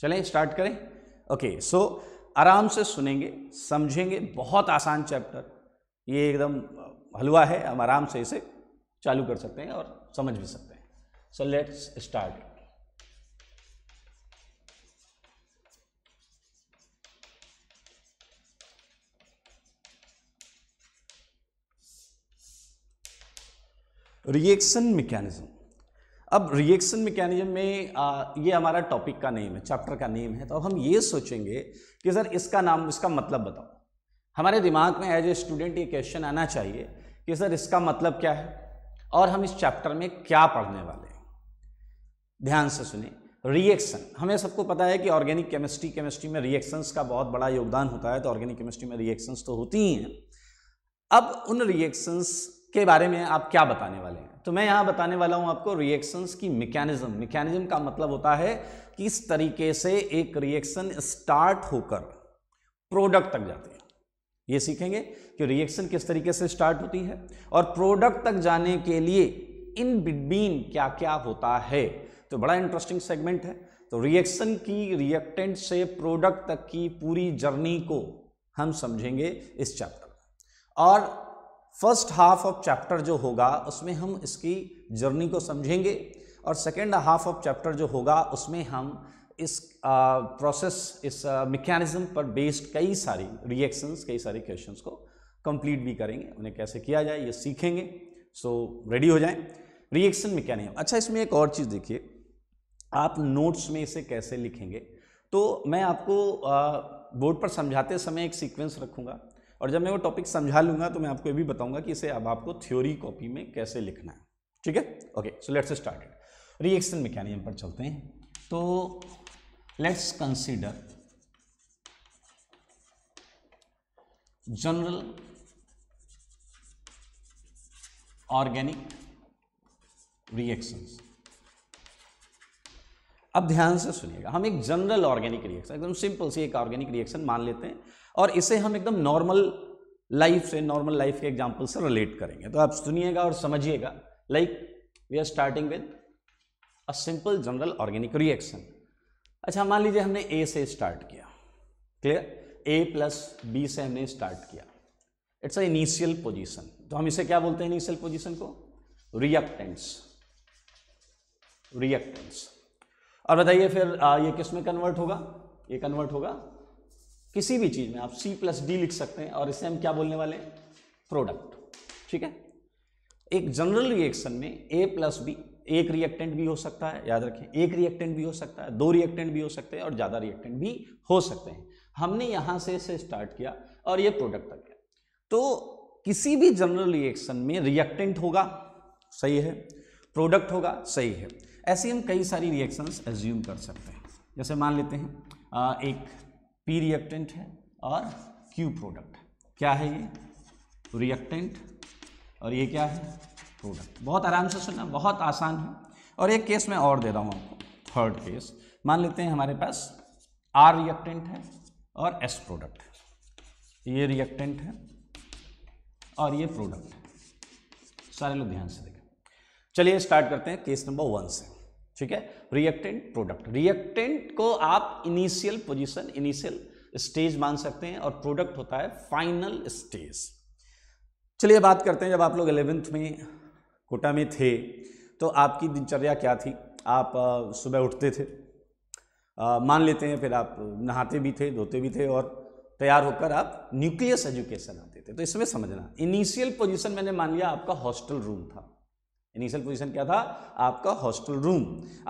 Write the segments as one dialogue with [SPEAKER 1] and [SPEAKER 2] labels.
[SPEAKER 1] चलें स्टार्ट करें okay so आराम से सुनेंगे समझेंगे बहुत आसान चैप्टर ये एकदम हलवा है हम आराम से इसे चालू कर सकते हैं और समझ भी सकते हैं so let's start reaction mechanism अब रिएक्शन मैकेनिज्म में आ, ये हमारा टॉपिक का नेम है चैप्टर का नेम है तो अब हम ये सोचेंगे कि सर इसका नाम इसका मतलब बताओ हमारे दिमाग में एज ए स्टूडेंट ये क्वेश्चन आना चाहिए कि सर इसका मतलब क्या है और हम इस चैप्टर में क्या पढ़ने वाले हैं ध्यान से सुने रिएक्शन हमें सबको पता है कि ऑर्गेनिक केमिस्ट्री केमिस्ट्री में रिएक्शंस का बहुत बड़ा योगदान होता है तो ऑर्गेनिक केमिस्ट्री में रिएक्शंस तो होती ही हैं अब उन रिएक्शंस के बारे में आप क्या बताने वाले हैं तो मैं यहां बताने वाला हूं आपको रिएक्शंस की मैकेनिज्म मैकेनिज्म का मतलब होता है कि इस तरीके से एक रिएक्शन स्टार्ट होकर प्रोडक्ट तक जाती है ये सीखेंगे कि रिएक्शन किस तरीके से स्टार्ट होती है और प्रोडक्ट तक जाने के लिए इन बिटवीन क्या क्या होता है तो बड़ा इंटरेस्टिंग सेगमेंट है तो रिएक्शन की रिएक्टेंट से प्रोडक्ट तक की पूरी जर्नी को हम समझेंगे इस चैप्टर और फर्स्ट हाफ ऑफ चैप्टर जो होगा उसमें हम इसकी जर्नी को समझेंगे और सेकेंड हाफ ऑफ चैप्टर जो होगा उसमें हम इस प्रोसेस इस मैकेनिज्म पर बेस्ड कई सारी रिएक्शंस कई सारे क्वेश्चंस को कंप्लीट भी करेंगे उन्हें कैसे किया जाए ये सीखेंगे सो so, रेडी हो जाएं रिएक्शन मैकेनिज्म अच्छा इसमें एक और चीज़ देखिए आप नोट्स में इसे कैसे लिखेंगे तो मैं आपको बोर्ड पर समझाते समय एक सीक्वेंस रखूँगा और जब मैं वो टॉपिक समझा लूंगा तो मैं आपको ये भी बताऊंगा कि इसे अब आपको थ्योरी कॉपी में कैसे लिखना है ठीक है okay so let's started reaction mechanism पर चलते हैं तो let's consider general organic reactions अब ध्यान से सुनिएगा हम एक जनरल ऑर्गेनिक रिएक्शन एकदम सिंपल सी एक ऑर्गेनिक रिएक्शन मान लेते हैं और इसे हम एकदम नॉर्मल लाइफ से नॉर्मल लाइफ के एग्जाम्पल से रिलेट करेंगे तो आप सुनिएगा और समझिएगा like we are starting with a simple general organic reaction अच्छा मान लीजिए हमने ए से स्टार्ट किया क्लियर ए प्लस बी से हमने स्टार्ट किया इट्स अ इनिशियल पोजीशन तो हम इसे क्या बोलते हैं इनिशियल पोजीशन को रिएक्टेंट्स रिएक्टेंट्स और बताइए फिर आ, ये किस में कन्वर्ट होगा ये कन्वर्ट होगा किसी भी चीज में आप सी प्लस डी लिख सकते हैं और इसे हम क्या बोलने वाले हैं प्रोडक्ट ठीक है एक जनरल रिएक्शन में ए प्लस बी एक रिएक्टेंट भी हो सकता है याद रखें एक रिएक्टेंट भी हो सकता है दो रिएक्टेंट भी हो सकते हैं और ज़्यादा रिएक्टेंट भी हो सकते हैं हमने यहाँ से इसे स्टार्ट किया और ये प्रोडक्ट तक गया तो किसी भी जनरल रिएक्शन में रिएक्टेंट होगा सही है प्रोडक्ट होगा सही है ऐसी हम कई सारी रिएक्शंस एज्यूम कर सकते हैं जैसे मान लेते हैं एक पी रिएक्टेंट है और क्यू प्रोडक्ट क्या है ये रिएक्टेंट और ये क्या है प्रोडक्ट बहुत आराम से सुनना बहुत आसान है और एक केस मैं और दे रहा हूँ आपको थर्ड केस मान लेते हैं हमारे पास आर रिएक्टेंट है और एस प्रोडक्ट ये रिएक्टेंट है और ये प्रोडक्ट सारे लोग ध्यान से देखें चलिए स्टार्ट करते हैं केस नंबर वन से ठीक है रिएक्टेंट प्रोडक्ट रिएक्टेंट को आप इनिशियल पोजिशन इनिशियल स्टेज मान सकते हैं और प्रोडक्ट होता है फाइनल स्टेज चलिए बात करते हैं जब आप लोग एलेवेंथ में कोटा में थे तो आपकी दिनचर्या क्या थी आप सुबह उठते थे आ, मान लेते हैं फिर आप नहाते भी थे धोते भी थे और तैयार होकर आप न्यूक्लियस एजुकेशन आते थे तो इसमें समझना इनिशियल पोजीशन मैंने मान लिया आपका हॉस्टल रूम था इनिशियल पोजीशन क्या था आपका हॉस्टल रूम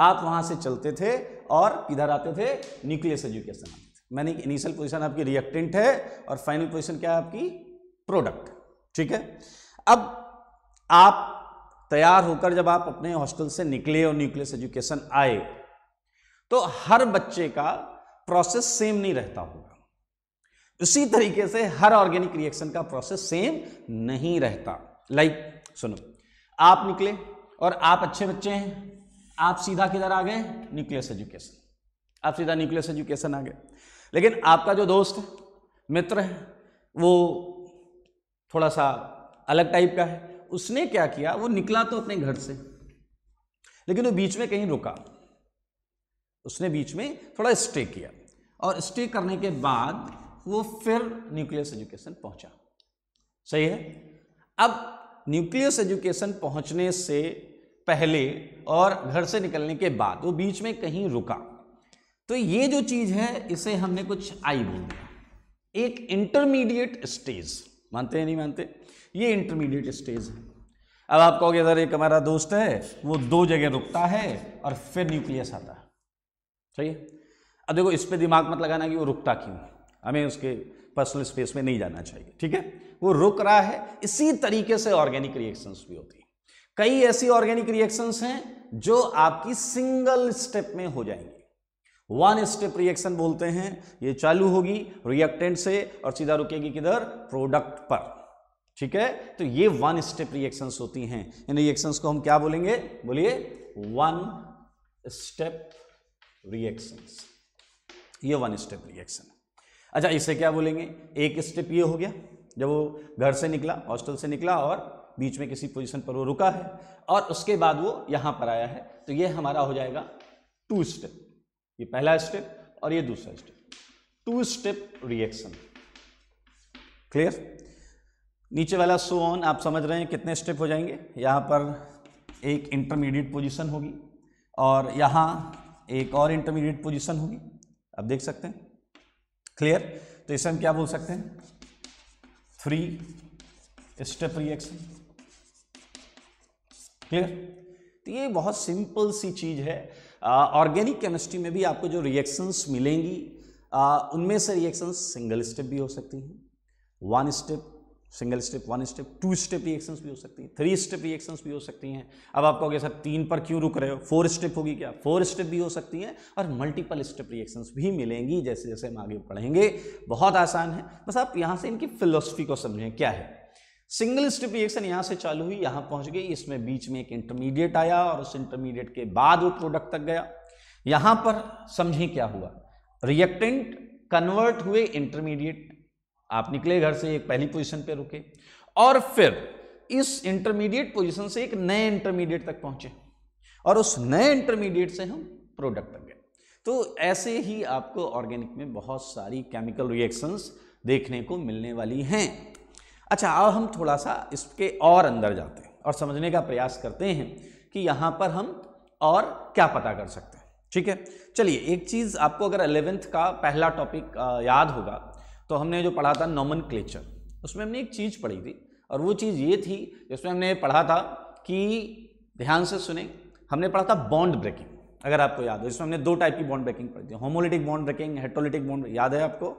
[SPEAKER 1] आप वहाँ से चलते थे और किधर आते थे न्यूक्लियस एजुकेशन आते थे मैंने इनिशियल पोजीशन आपकी रिएक्टेंट है और फाइनल पोजीशन क्या है आपकी प्रोडक्ट ठीक है अब आप तैयार होकर जब आप अपने हॉस्टल से निकले और न्यूक्लियस एजुकेशन आए तो हर बच्चे का प्रोसेस सेम नहीं रहता होगा उसी तरीके से हर ऑर्गेनिक रिएक्शन का प्रोसेस सेम नहीं रहता लाइक like, सुनो आप निकले और आप अच्छे बच्चे हैं आप सीधा किधर आ गए न्यूक्लियस एजुकेशन आप सीधा न्यूक्लियस एजुकेशन आ गए लेकिन आपका जो दोस्त है मित्र है वो थोड़ा सा अलग टाइप का है उसने क्या किया वो निकला तो अपने घर से लेकिन वो बीच में कहीं रुका उसने बीच में थोड़ा स्टे किया और स्टे करने के बाद वो फिर न्यूक्लियस एजुकेशन पहुंचा सही है अब न्यूक्लियस एजुकेशन पहुंचने से पहले और घर से निकलने के बाद वो बीच में कहीं रुका तो ये जो चीज़ है इसे हमने कुछ आई बोल दिया एक इंटरमीडिएट स्टेज मानते हैं नहीं मानते ये इंटरमीडिएट स्टेज है अब आप कहोगे सर एक हमारा दोस्त है वो दो जगह रुकता है और फिर न्यूक्लियस आता है सही है अब देखो इस पर दिमाग मत लगाना कि वो रुकता क्यों हमें उसके पर्सनल स्पेस में नहीं जाना चाहिए ठीक है वो रुक रहा है इसी तरीके से ऑर्गेनिक रिएक्शंस भी होती हैं कई ऐसी ऑर्गेनिक रिएक्शंस हैं जो आपकी सिंगल स्टेप में हो जाएंगी वन स्टेप रिएक्शन बोलते हैं ये चालू होगी रिएक्टेंट से और सीधा रुकेगी किधर प्रोडक्ट पर ठीक है तो ये वन स्टेप रिएक्शंस होती हैं इन रिएक्शंस को हम क्या बोलेंगे बोलिए वन स्टेप रिएक्शंस ये वन स्टेप रिएक्शन अच्छा इसे क्या बोलेंगे एक स्टेप ये हो गया जब वो घर से निकला हॉस्टल से निकला और बीच में किसी पोजीशन पर वो रुका है और उसके बाद वो यहाँ पर आया है तो ये हमारा हो जाएगा टू स्टेप ये पहला स्टेप और ये दूसरा step two step reaction clear नीचे वाला सो ऑन आप समझ रहे हैं कितने स्टेप हो जाएंगे यहाँ पर एक इंटरमीडिएट पोजीशन होगी और यहाँ एक और इंटरमीडिएट पोजीशन होगी आप देख सकते हैं क्लियर तो इसे हम क्या बोल सकते हैं थ्री स्टेप रिएक्शन क्लियर तो ये बहुत सिंपल सी चीज है ऑर्गेनिक केमिस्ट्री में भी आपको जो रिएक्शंस मिलेंगी उनमें से रिएक्शंस सिंगल स्टेप भी हो सकती हैं one step single step one step two step reactions भी हो सकती हैं थ्री स्टेप रिएक्शंस भी हो सकती हैं अब आप कहोगे सर तीन पर क्यों रुक रहे हो फोर स्टेप होगी क्या फोर स्टेप भी हो सकती हैं और मल्टीपल स्टेप रिएक्शंस भी मिलेंगी जैसे जैसे हम आगे पढ़ेंगे बहुत आसान है बस आप यहाँ से इनकी फिलोसफी को समझें क्या है सिंगल स्टेप रिएक्शन यहाँ से चालू हुई यहाँ पहुँच गई इसमें बीच में एक इंटरमीडिएट आया और उस इंटरमीडिएट के बाद वो प्रोडक्ट तक गया यहाँ पर समझें क्या हुआ रिएक्टेंट कन्वर्ट हुए इंटरमीडिएट आप निकले घर से एक पहली पोजीशन पे रुके और फिर इस इंटरमीडिएट पोजीशन से एक नए इंटरमीडिएट तक पहुंचे और उस नए इंटरमीडिएट से हम प्रोडक्ट तक गए तो ऐसे ही आपको ऑर्गेनिक में बहुत सारी केमिकल रिएक्शंस देखने को मिलने वाली हैं अच्छा अब हम थोड़ा सा इसके और अंदर जाते हैं और समझने का प्रयास करते हैं कि यहाँ पर हम और क्या पता कर सकते हैं ठीक है चलिए एक चीज़ आपको अगर अलेवेंथ का पहला टॉपिक याद होगा तो हमने जो पढ़ा था नॉमन उसमें हमने एक चीज़ पढ़ी थी और वो चीज़ ये थी जिसमें हमने पढ़ा था कि ध्यान से सुने हमने पढ़ा था बॉन्ड ब्रेकिंग अगर आपको याद हो जिसमें हमने दो टाइप की बॉन्ड ब्रेकिंग पढ़ी थी homolytic bond breaking heterolytic bond याद है आपको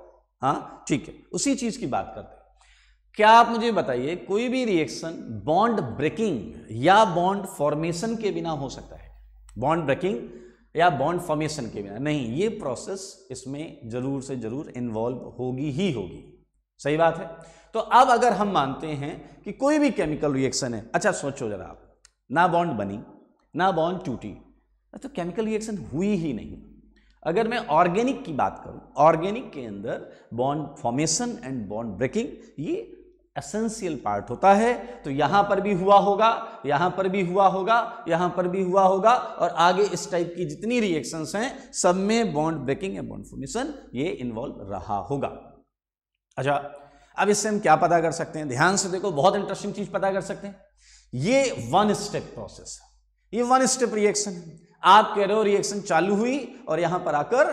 [SPEAKER 1] हाँ ठीक है उसी चीज़ की बात करते हैं क्या आप मुझे बताइए कोई भी रिएक्शन बॉन्ड ब्रेकिंग या बॉन्ड फॉर्मेशन के बिना हो सकता है बॉन्ड ब्रेकिंग या बॉन्ड फॉर्मेशन के बिना नहीं ये प्रोसेस इसमें जरूर से जरूर इन्वॉल्व होगी ही होगी सही बात है तो अब अगर हम मानते हैं कि कोई भी केमिकल रिएक्शन है अच्छा सोचो जरा आप ना बॉन्ड बनी ना बॉन्ड टूटी तो केमिकल रिएक्शन हुई ही नहीं अगर मैं ऑर्गेनिक की बात करूं ऑर्गेनिक के अंदर bond formation and bond breaking ये एसेंशियल पार्ट होता है तो यहां पर भी हुआ होगा यहां पर भी हुआ होगा यहां पर भी हुआ होगा और आगे इस टाइप की जितनी रिएक्शंस हैं सब में बॉन्ड ब्रेकिंग या बॉन्ड फॉर्मेशन ये इन्वॉल्व रहा होगा अच्छा अब इससे हम क्या पता कर सकते हैं ध्यान से देखो बहुत इंटरेस्टिंग चीज पता कर सकते हैं ये वन स्टेप प्रोसेस है ये वन स्टेप रिएक्शन है आप कह रहे हो रिएक्शन चालू हुई और यहां पर आकर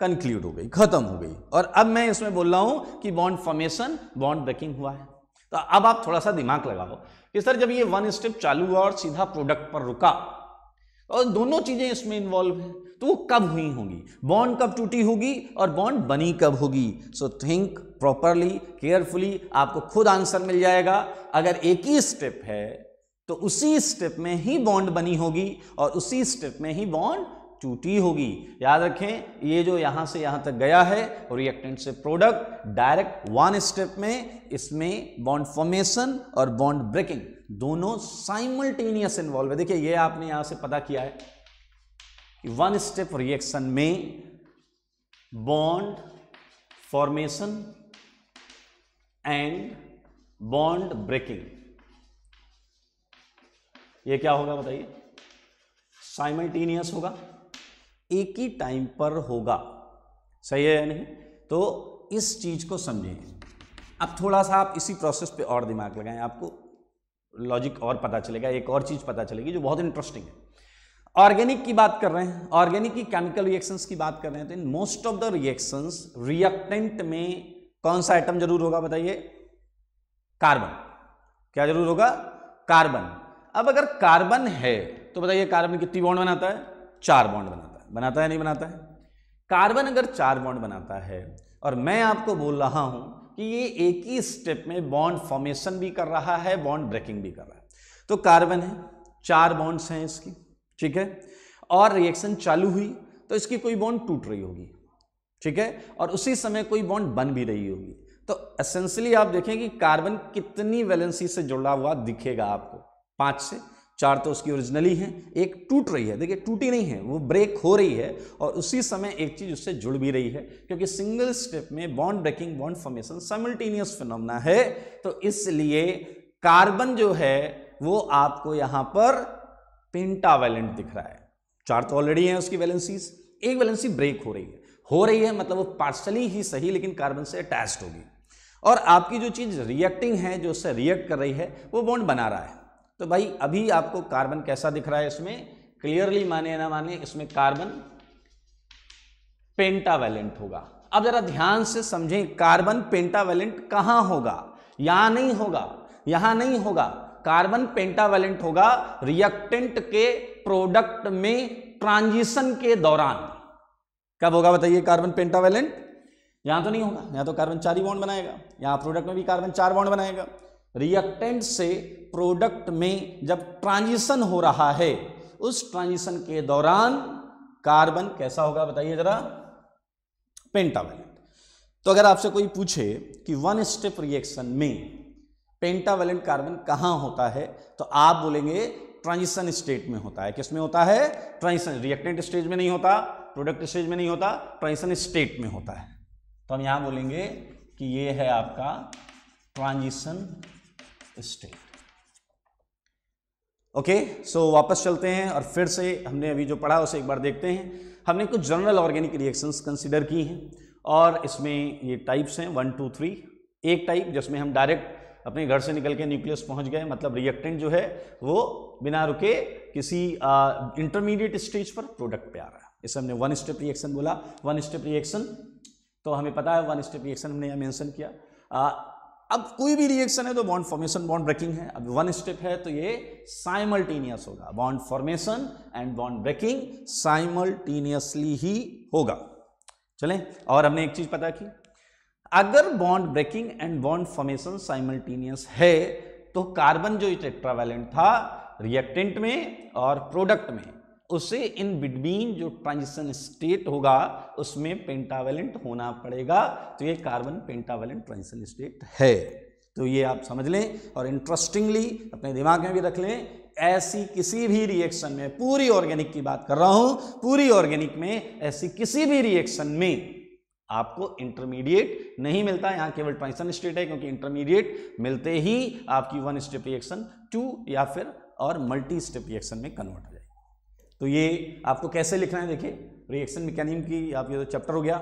[SPEAKER 1] कंक्लूड हो गई खत्म हो गई और अब मैं इसमें बोल रहा हूं कि बॉन्ड फॉर्मेशन बॉन्ड ब्रेकिंग हुआ है तो अब आप थोड़ा सा दिमाग लगाओ कि सर जब ये वन स्टेप चालू हुआ और सीधा प्रोडक्ट पर रुका और तो दोनों चीजें इसमें इन्वॉल्व है तो वो कब हुई होंगी बॉन्ड कब टूटी होगी और बॉन्ड बनी कब होगी सो थिंक प्रॉपरली केयरफुली आपको खुद आंसर मिल जाएगा अगर एक ही स्टेप है तो उसी स्टेप में ही बॉन्ड बनी होगी और उसी स्टेप में ही बॉन्ड चूटी होगी याद रखें ये जो यहां से यहां तक गया है रिएक्टेंट से प्रोडक्ट डायरेक्ट वन स्टेप में इसमें बॉन्ड फॉर्मेशन और बॉन्ड ब्रेकिंग दोनों साइमल्टेनियस इन्वॉल्व है देखिए ये आपने यहां से पता किया है कि वन स्टेप रिएक्शन में bond formation and bond breaking ये क्या होगा बताइए साइमल्टेनियस होगा एक ही टाइम पर होगा सही है या नहीं तो इस चीज़ को समझें अब थोड़ा सा आप इसी प्रोसेस पे और दिमाग लगाएं आपको लॉजिक और पता चलेगा एक और चीज़ पता चलेगी जो बहुत इंटरेस्टिंग है ऑर्गेनिक की बात कर रहे हैं ऑर्गेनिक की केमिकल रिएक्शंस की बात कर रहे हैं तो in most of the reactions reactant में कौन सा आइटम जरूर होगा बताइए कार्बन क्या जरूर होगा कार्बन अब अगर कार्बन है तो बताइए कार्बन कितनी बॉन्ड बनाता है चार बॉन्ड बनाता है बनाता है नहीं बनाता है कार्बन अगर चार बॉन्ड बनाता है और मैं आपको बोल रहा हूं कि ये एक ही स्टेप में बॉन्ड फॉर्मेशन भी कर रहा है बॉन्ड ब्रेकिंग भी कर रहा है तो कार्बन है चार बॉन्ड्स हैं इसकी ठीक है और रिएक्शन चालू हुई तो इसकी कोई बॉन्ड टूट रही होगी ठीक है और उसी समय कोई बॉन्ड बन भी रही होगी तो एसेंशली आप देखें कि कार्बन कितनी वैलेंसी से जुड़ा हुआ दिखेगा आपको पांच से चार तो उसकी ओरिजिनली है एक टूट रही है देखिए टूटी नहीं है वो ब्रेक हो रही है और उसी समय एक चीज़ उससे जुड़ भी रही है क्योंकि सिंगल स्टेप में bond breaking bond formation simultaneous phenomena है तो इसलिए कार्बन जो है वो आपको यहाँ पर पेंटावैलेंट दिख रहा है चार तो ऑलरेडी हैं उसकी वैलेंसीज एक वैलेंसी ब्रेक हो रही है हो रही है मतलब वो पार्शली ही सही लेकिन कार्बन से अटैच होगी और आपकी जो चीज़ रिएक्टिंग है जो उससे रिएक्ट कर रही है वो बॉन्ड बना रहा है तो भाई अभी आपको कार्बन कैसा दिख रहा है इसमें क्लियरली माने ना माने इसमें कार्बन पेंटावेलेंट होगा अब जरा ध्यान से समझें कार्बन पेंटावेलेंट कहां होगा यहां नहीं होगा यहां नहीं होगा कार्बन पेंटावेलेंट होगा रिएक्टेंट के प्रोडक्ट में ट्रांजिशन के दौरान कब होगा बताइए कार्बन पेंटावेलेंट यहां तो नहीं होगा यहां तो कार्बन चार ही बॉन्ड बनाएगा यहां प्रोडक्ट में भी कार्बन चार बॉन्ड बनाएगा रिएक्टेंट से प्रोडक्ट में जब ट्रांजिशन हो रहा है उस ट्रांजिशन के दौरान कार्बन कैसा होगा बताइए जरा पेंटावेलेंट तो अगर आपसे कोई पूछे कि वन स्टेप रिएक्शन में पेंटावेलेंट कार्बन कहां होता है तो आप बोलेंगे ट्रांजिशन स्टेट में होता है किसमें होता है ट्रांजिशन रिएक्टेंट स्टेज में नहीं होता प्रोडक्ट स्टेज में नहीं होता ट्रांजिशन स्टेट में होता है तो हम यहां बोलेंगे कि यह है आपका ट्रांजिशन स्टेट ओके सो वापस चलते हैं और फिर से हमने अभी जो पढ़ा उसे एक बार देखते हैं हमने कुछ जनरल ऑर्गेनिक रिएक्शंस कंसिडर की हैं और इसमें ये टाइप्स हैं वन टू थ्री एक टाइप जिसमें हम डायरेक्ट अपने घर से निकल के न्यूक्लियस पहुंच गए मतलब रिएक्टेंट जो है वो बिना रुके किसी इंटरमीडिएट स्टेज पर प्रोडक्ट पे आ रहा है इसे हमने वन स्टेप रिएक्शन बोला वन स्टेप रिएक्शन तो हमें पता है वन स्टेप रिएक्शन हमने मेंशन किया अब कोई भी रिएक्शन है तो बॉन्ड फॉर्मेशन बॉन्ड ब्रेकिंग है अब वन स्टेप है तो ये साइमल्टेनियस होगा bond formation and bond breaking simultaneously ही होगा चलें और हमने एक चीज पता की अगर bond breaking and bond formation simultaneous है तो कार्बन जो टेट्रावेलेंट था रिएक्टेंट में और प्रोडक्ट में उसे इन बिटवीन जो ट्रांजिशन स्टेट होगा उसमें पेंटावेलेंट होना पड़ेगा तो ये कार्बन पेंटावेलेंट ट्रांजिशन स्टेट है तो ये आप समझ लें और इंटरेस्टिंगली अपने दिमाग में भी रख लें ऐसी किसी भी रिएक्शन में पूरी ऑर्गेनिक की बात कर रहा हूं पूरी ऑर्गेनिक में ऐसी किसी भी रिएक्शन में आपको इंटरमीडिएट नहीं मिलता यहां केवल ट्रांजिशन स्टेट है क्योंकि इंटरमीडिएट मिलते ही आपकी वन स्टेप रिएक्शन टू या फिर और मल्टी स्टेप रिएक्शन में कन्वर्ट तो ये आपको कैसे लिखना है देखिए रिएक्शन मैकेनिज्म की आप ये तो चैप्टर हो गया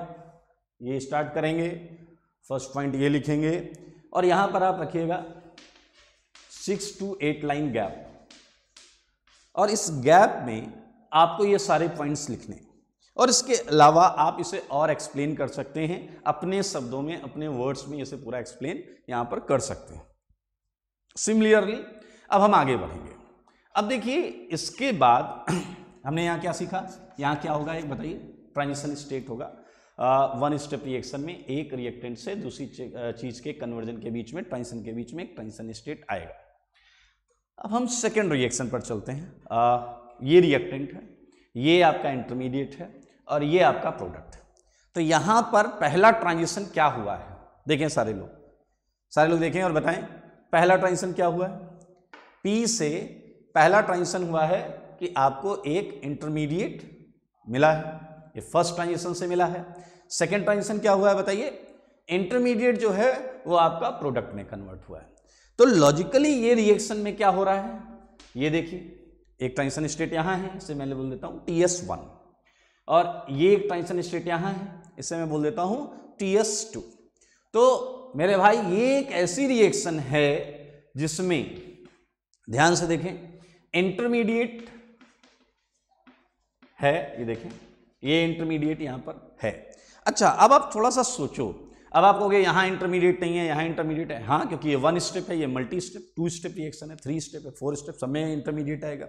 [SPEAKER 1] ये स्टार्ट करेंगे फर्स्ट पॉइंट ये लिखेंगे और यहाँ पर आप रखिएगा six to eight line gap और इस गैप में आपको ये सारे पॉइंट्स लिखने और इसके अलावा आप इसे और एक्सप्लेन कर सकते हैं अपने शब्दों में अपने वर्ड्स में इसे पूरा एक्सप्लेन यहाँ पर कर सकते हैं सिमिलरली अब हम आगे बढ़ेंगे अब देखिए इसके बाद हमने यहाँ क्या सीखा यहाँ क्या होगा एक बताइए ट्रांजिशन स्टेट होगा वन स्टेप रिएक्शन में एक रिएक्टेंट से दूसरी चीज़ के कन्वर्जन के बीच में ट्रांजिशन के बीच में एक ट्रांजिशन स्टेट आएगा अब हम सेकेंड रिएक्शन पर चलते हैं आ, ये रिएक्टेंट है ये आपका इंटरमीडिएट है और ये आपका प्रोडक्ट है तो यहाँ पर पहला ट्रांजिशन क्या हुआ है देखें सारे लोग सारे लोग देखें और बताएं पहला ट्रांजिशन क्या हुआ है पी से पहला ट्रांजिशन हुआ है कि आपको एक इंटरमीडिएट मिला है ये फर्स्ट ट्रांजिशन से मिला है सेकेंड ट्रांजिशन क्या हुआ है बताइए इंटरमीडिएट जो है वो आपका प्रोडक्ट में कन्वर्ट हुआ है तो लॉजिकली ये रिएक्शन में क्या हो रहा है ये देखिए एक ट्रांजिशन स्टेट यहाँ है इसे मैं बोल देता हूँ टी वन और ये एक ट्रांजिशन स्टेट यहाँ है इसे मैं बोल देता हूँ टी टू तो मेरे भाई ये एक ऐसी रिएक्शन है जिसमें ध्यान से देखें इंटरमीडिएट है ये देखें ये इंटरमीडिएट यहाँ पर है अच्छा अब आप थोड़ा सा सोचो अब आप कहोगे यहाँ इंटरमीडिएट नहीं है यहाँ इंटरमीडिएट है हाँ क्योंकि ये वन स्टेप है ये multi step two step reaction है थ्री स्टेप है फोर स्टेप सब में इंटरमीडिएट आएगा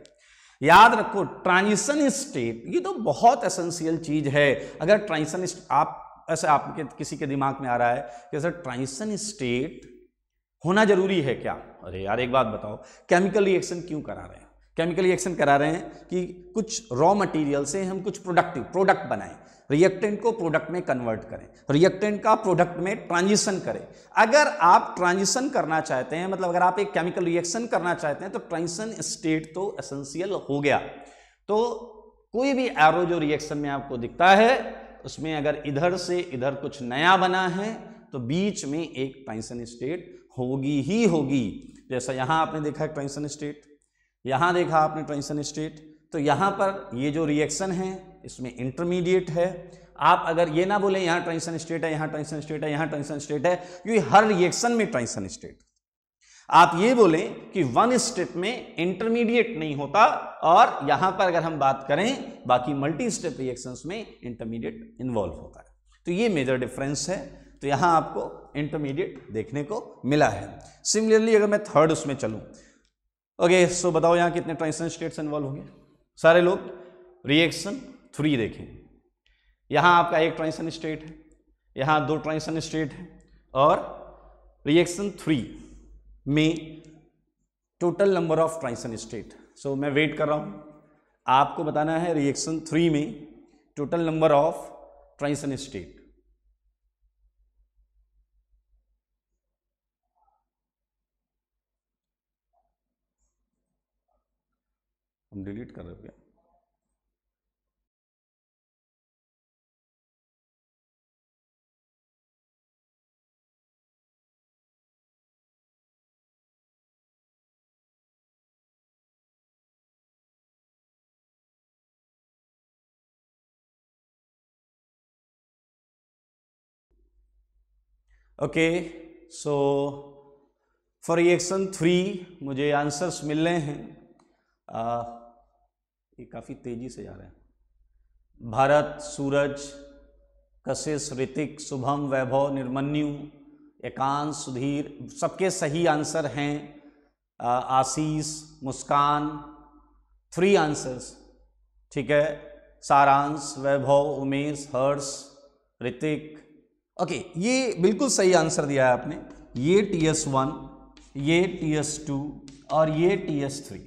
[SPEAKER 1] याद रखो ट्रांजिशन स्टेप ये तो बहुत एसेंशियल चीज है अगर ट्रांजिशन आप ऐसे आपके किसी के दिमाग में आ रहा है कि सर ट्रांजिशन स्टेट होना जरूरी है क्या अरे यार एक बात बताओ केमिकल रिएक्शन क्यों करा रहे हैं केमिकल रिएक्शन करा रहे हैं कि कुछ रॉ मटेरियल से हम कुछ प्रोडक्टिव प्रोडक्ट बनाएं रिएक्टेंट को प्रोडक्ट में कन्वर्ट करें रिएक्टेंट का प्रोडक्ट में ट्रांजिशन करें अगर आप ट्रांजिशन करना चाहते हैं मतलब अगर आप एक केमिकल रिएक्शन करना चाहते हैं तो ट्रांजिशन स्टेट तो एसेंशियल हो गया तो कोई भी एरो जो रिएक्शन में आपको दिखता है उसमें अगर इधर से इधर कुछ नया बना है तो बीच में एक ट्रांजिशन स्टेट होगी ही होगी जैसा यहां आपने देखा ट्रांजिशन स्टेट यहाँ देखा आपने ट्रांजिशन स्टेट तो यहाँ पर ये जो रिएक्शन है इसमें इंटरमीडिएट है आप अगर ये ना बोले यहाँ ट्रांजिशन स्टेट है यहाँ ट्रांजिशन स्टेट है यहाँ ट्रांजिशन स्टेट है क्योंकि हर रिएक्शन में ट्रांजिशन स्टेट आप ये बोलें कि वन स्टेप में इंटरमीडिएट नहीं होता और यहां पर अगर हम बात करें बाकी मल्टी स्टेप रिएक्शंस में इंटरमीडिएट इन्वॉल्व होता है तो ये मेजर डिफरेंस है तो यहां आपको इंटरमीडिएट देखने को मिला है सिमिलरली अगर मैं थर्ड उसमें चलूं ओके okay, सो so बताओ यहाँ कितने ट्रांजिशन स्टेट्स इन्वॉल्व होंगे सारे लोग रिएक्शन थ्री देखें यहाँ आपका एक ट्रांजिशन स्टेट है यहाँ दो ट्रांजिशन स्टेट है और रिएक्शन थ्री में total number of transition state so मैं वेट कर रहा हूँ आपको बताना है रिएक्शन थ्री में total number of transition state हम डिलीट कर रहे हैं okay so for reaction three मुझे आंसर्स मिल रहे हैं uh, ये काफ़ी तेज़ी से जा रहे हैं भारत सूरज कशिश ऋतिक शुभम वैभव निर्मन्यु एकांश सुधीर सबके सही आंसर हैं आशीष मुस्कान थ्री आंसर्स ठीक है सारांश वैभव उमेश हर्ष ऋतिक ओके ये बिल्कुल सही आंसर दिया है आपने ये टी एस वन ये टी एस टू और ये टी एस थ्री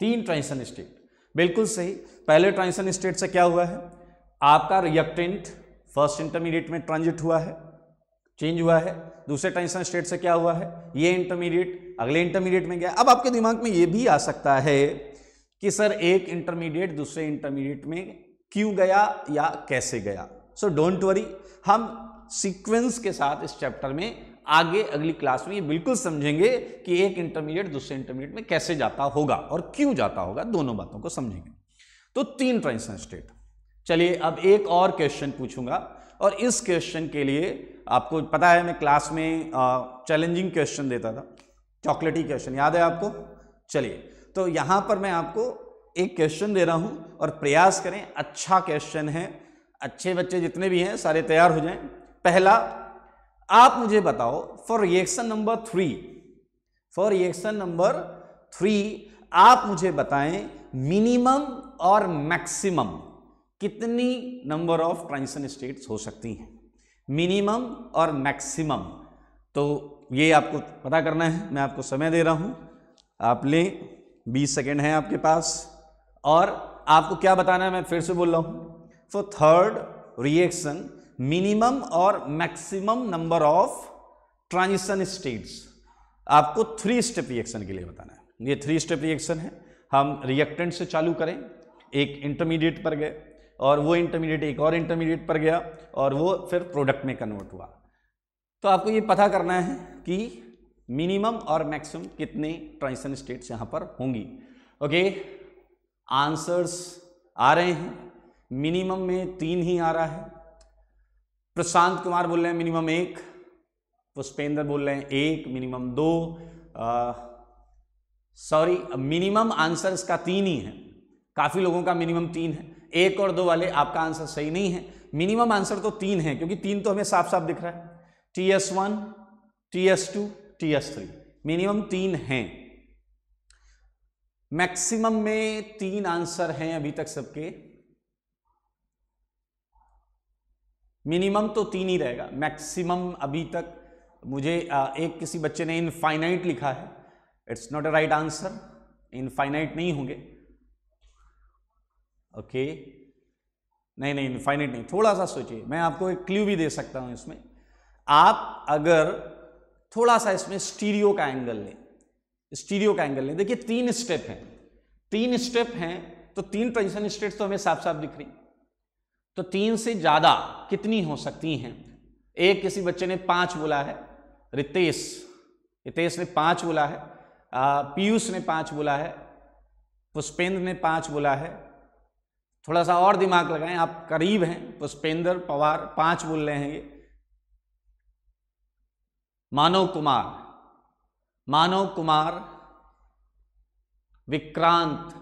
[SPEAKER 1] तीन ट्रांसन स्टेट बिल्कुल सही पहले ट्रांजिशन स्टेट से क्या हुआ है आपका रिएक्टेंट फर्स्ट इंटरमीडिएट में ट्रांजिट हुआ है चेंज हुआ है दूसरे ट्रांजिशन स्टेट से क्या हुआ है ये इंटरमीडिएट अगले इंटरमीडिएट में गया अब आपके दिमाग में ये भी आ सकता है कि सर एक इंटरमीडिएट दूसरे इंटरमीडिएट में क्यों गया या कैसे गया सो डोंट वरी हम सीक्वेंस के साथ इस चैप्टर में आगे अगली क्लास में ये बिल्कुल समझेंगे कि एक इंटरमीडिएट दूसरे इंटरमीडिएट में कैसे जाता होगा और क्यों जाता होगा दोनों बातों को समझेंगे तो तीन ट्रांजिशन स्टेट चलिए अब एक और क्वेश्चन पूछूंगा और इस क्वेश्चन के लिए आपको पता है मैं क्लास में चैलेंजिंग क्वेश्चन देता था चॉकलेटी क्वेश्चन याद है आपको चलिए तो यहां पर मैं आपको एक क्वेश्चन दे रहा हूं और प्रयास करें अच्छा क्वेश्चन है अच्छे बच्चे जितने भी हैं सारे तैयार हो जाएं पहला आप मुझे बताओ for reaction number three for reaction number three आप मुझे बताएं मिनिमम और मैक्सिमम कितनी नंबर ऑफ ट्रांजिशन स्टेट्स हो सकती हैं मिनिमम और मैक्सिमम तो ये आपको पता करना है मैं आपको समय दे रहा हूं आप लें बीस सेकेंड है आपके पास और आपको क्या बताना है मैं फिर से बोल रहा हूं फॉर थर्ड रिएक्शन मिनिमम और maximum number of transition states आपको थ्री स्टेप रिएक्शन के लिए बताना है ये थ्री स्टेप रिएक्शन है हम रिएक्टेंट से चालू करें एक इंटरमीडिएट पर गए और वो इंटरमीडिएट एक और इंटरमीडिएट पर गया और वो फिर प्रोडक्ट में कन्वर्ट हुआ तो आपको ये पता करना है कि मिनिमम और मैक्सिमम कितने ट्रांजिशन स्टेट्स यहाँ पर होंगी ओके आंसर्स आ रहे हैं मिनिमम में तीन ही आ रहा है प्रशांत कुमार बोल रहे हैं मिनिमम एक पुष्पेंद्र बोल रहे हैं एक मिनिमम दो सॉरी मिनिमम आंसर का तीन ही है काफ़ी लोगों का मिनिमम तीन है एक और दो वाले आपका आंसर सही नहीं है मिनिमम आंसर तो तीन है क्योंकि तीन तो हमें साफ साफ दिख रहा है T S one T S two T S three minimum तीन हैं मैक्सिमम में तीन आंसर हैं अभी तक सबके मिनिमम तो तीन ही रहेगा मैक्सिमम अभी तक मुझे एक किसी बच्चे ने इनफाइनाइट लिखा है it's not a right answer infinite नहीं होंगे ओके okay. नहीं नहीं इनफाइनाइट नहीं थोड़ा सा सोचिए मैं आपको एक क्ल्यू भी दे सकता हूं इसमें आप अगर थोड़ा सा इसमें स्टीरियो का एंगल लें स्टीरियो का एंगल लें देखिए तीन स्टेप हैं तीन स्टेप हैं तो तीन ट्रांजिशन स्टेट्स तो हमें साफ साफ दिख रही तो तीन से ज़्यादा कितनी हो सकती हैं एक किसी बच्चे ने पांच बोला है रितेश रितेश ने पांच बोला है पीयूष ने पांच बोला है पुष्पेंद्र ने पांच बोला है थोड़ा सा और दिमाग लगाएं आप करीब हैं पुष्पेंद्र पवार पांच बोल रहे हैं ये मानव कुमार मानव कुमार विक्रांत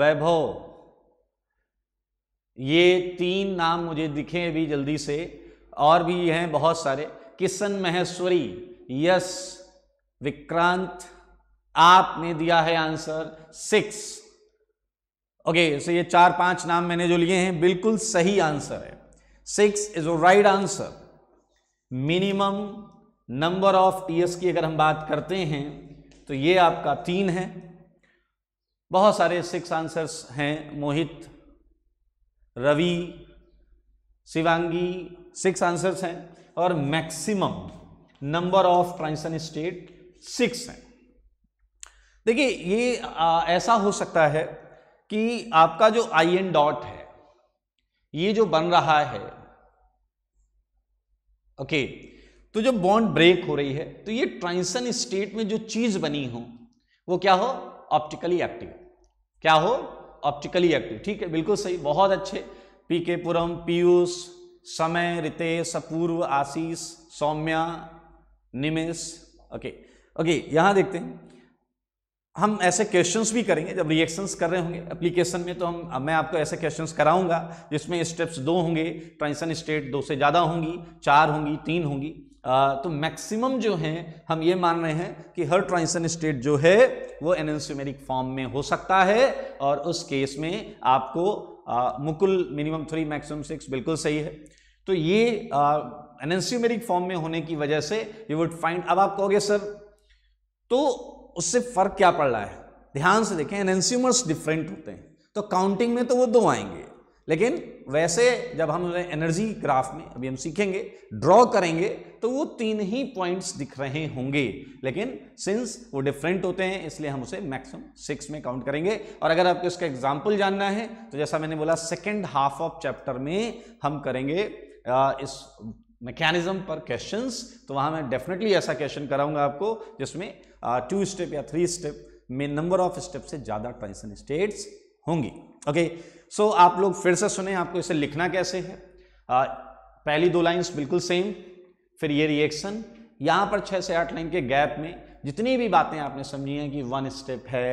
[SPEAKER 1] वैभव ये तीन नाम मुझे दिखे अभी जल्दी से और भी हैं बहुत सारे किशन महेश्वरी यस विक्रांत आपने दिया है आंसर सिक्स ओके सो ये चार पांच नाम मैंने जो लिए हैं बिल्कुल सही आंसर है six is right answer minimum number of TS की अगर हम बात करते हैं तो ये आपका तीन है बहुत सारे सिक्स आंसर्स हैं मोहित रवि शिवांगी सिक्स आंसर्स हैं और maximum number of transition state six हैं देखिए ये आ, ऐसा हो सकता है कि आपका जो आई एन डॉट है ये जो बन रहा है ओके तो जब बॉन्ड ब्रेक हो रही है तो ये ट्रांसन स्टेट में जो चीज बनी हो वो क्या हो ऑप्टिकली एक्टिव क्या हो ऑप्टिकली एक्टिव ठीक है बिल्कुल सही बहुत अच्छे पी के पुरम पीयूष समय रितेश अपूर्व आशीष सौम्या निमेश ओके ओके यहां देखते हैं हम ऐसे क्वेश्चंस भी करेंगे जब रिएक्शंस कर रहे होंगे एप्लीकेशन में तो हम मैं आपको ऐसे क्वेश्चंस कराऊंगा जिसमें स्टेप्स दो होंगे ट्रांजिशन स्टेट दो से ज़्यादा होंगी चार होंगी तीन होंगी तो मैक्सिमम जो हैं हम ये मान रहे हैं कि हर ट्रांजिशन स्टेट जो है वो एनंस्यूमेरिक फॉर्म में हो सकता है और उस केस में आपको आ, Mukul minimum three maximum six बिल्कुल सही है तो ये एनंस्यूमेरिक फॉर्म में होने की वजह से यू वुड फाइंड अब आप कहोगे सर तो उससे फर्क क्या पड़ रहा है ध्यान से देखें एनंस्यूमर्स डिफरेंट होते हैं तो काउंटिंग में तो वो दो आएंगे लेकिन वैसे जब हम एनर्जी ग्राफ में अभी हम सीखेंगे ड्रॉ करेंगे तो वो तीन ही पॉइंट्स दिख रहे होंगे लेकिन सिंस वो डिफरेंट होते हैं इसलिए हम उसे मैक्सिमम सिक्स में काउंट करेंगे और अगर आपको इसका एग्जाम्पल जानना है तो जैसा मैंने बोला सेकेंड हाफ ऑफ चैप्टर में हम करेंगे आ, इस मैकेनिज्म पर क्वेश्चंस तो वहां मैं डेफिनेटली ऐसा क्वेश्चन कराऊंगा आपको जिसमें टू स्टेप या थ्री स्टेप में नंबर ऑफ स्टेप से ज़्यादा ट्रांजिशन स्टेट्स होंगी ओके okay? सो so, आप लोग फिर से सुने आपको इसे लिखना कैसे है आ, पहली दो लाइंस बिल्कुल सेम फिर ये रिएक्शन यहाँ पर छः से आठ लाइन के गैप में जितनी भी बातें आपने समझी हैं कि वन स्टेप है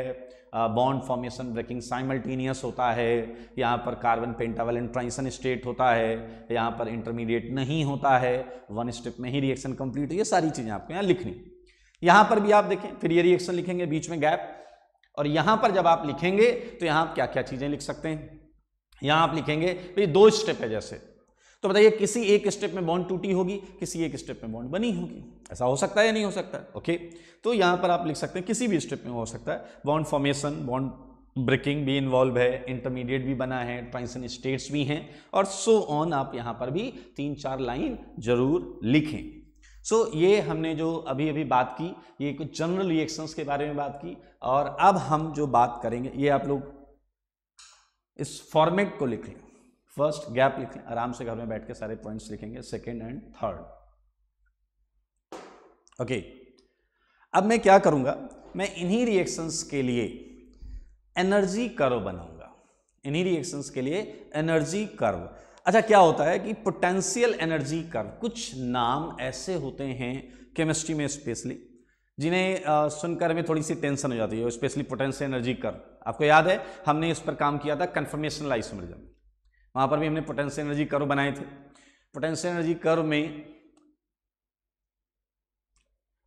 [SPEAKER 1] बॉन्ड फॉर्मेशन ब्रेकिंग साइमल्टेनियस होता है यहाँ पर कार्बन पेंटावल ट्राइसन स्टेट होता है यहाँ पर इंटरमीडिएट नहीं होता है वन स्टेप में ही रिएक्शन कंप्लीट ये सारी चीज़ें आपको यहाँ लिखनी यहाँ पर भी आप देखें फिर ये रिएक्शन लिखेंगे बीच में गैप और यहाँ पर जब आप लिखेंगे तो यहाँ आप क्या क्या चीज़ें लिख सकते हैं यहां आप लिखेंगे भाई तो दो स्टेप है जैसे तो बताइए किसी एक स्टेप में बॉन्ड टूटी होगी किसी एक स्टेप में बॉन्ड बनी होगी ऐसा हो सकता है या नहीं हो सकता ओके तो यहाँ पर आप लिख सकते हैं किसी भी स्टेप में हो सकता है बॉन्ड फॉर्मेशन बॉन्ड ब्रेकिंग भी इन्वॉल्व है इंटरमीडिएट भी बना है ट्रांसन स्टेट्स भी हैं और सो so ऑन आप यहाँ पर भी तीन चार लाइन जरूर लिखें सो so, ये हमने जो अभी अभी बात की ये कुछ जनरल रिएक्शंस के बारे में बात की और अब हम जो बात करेंगे ये आप लोग इस फॉर्मेट को लिख लें फर्स्ट गैप लिख लें आराम से घर में बैठ के सारे पॉइंट्स लिखेंगे सेकेंड एंड थर्ड ओके अब मैं क्या करूंगा मैं इन्हीं रिएक्शंस के लिए एनर्जी कर्व बनाऊंगा इन्हीं रिएक्शंस के लिए एनर्जी कर्व अच्छा क्या होता है कि पोटेंशियल एनर्जी कर्व कुछ नाम ऐसे होते हैं केमिस्ट्री में स्पेशली जिन्हें सुनकर हमें थोड़ी सी टेंशन हो जाती है स्पेशली पोटेंशियल एनर्जी कर आपको याद है हमने इस पर काम किया था लाइस आइसोमरिज्म वहाँ पर भी हमने पोटेंशियल एनर्जी कर्व बनाए थे पोटेंशियल एनर्जी कर्व में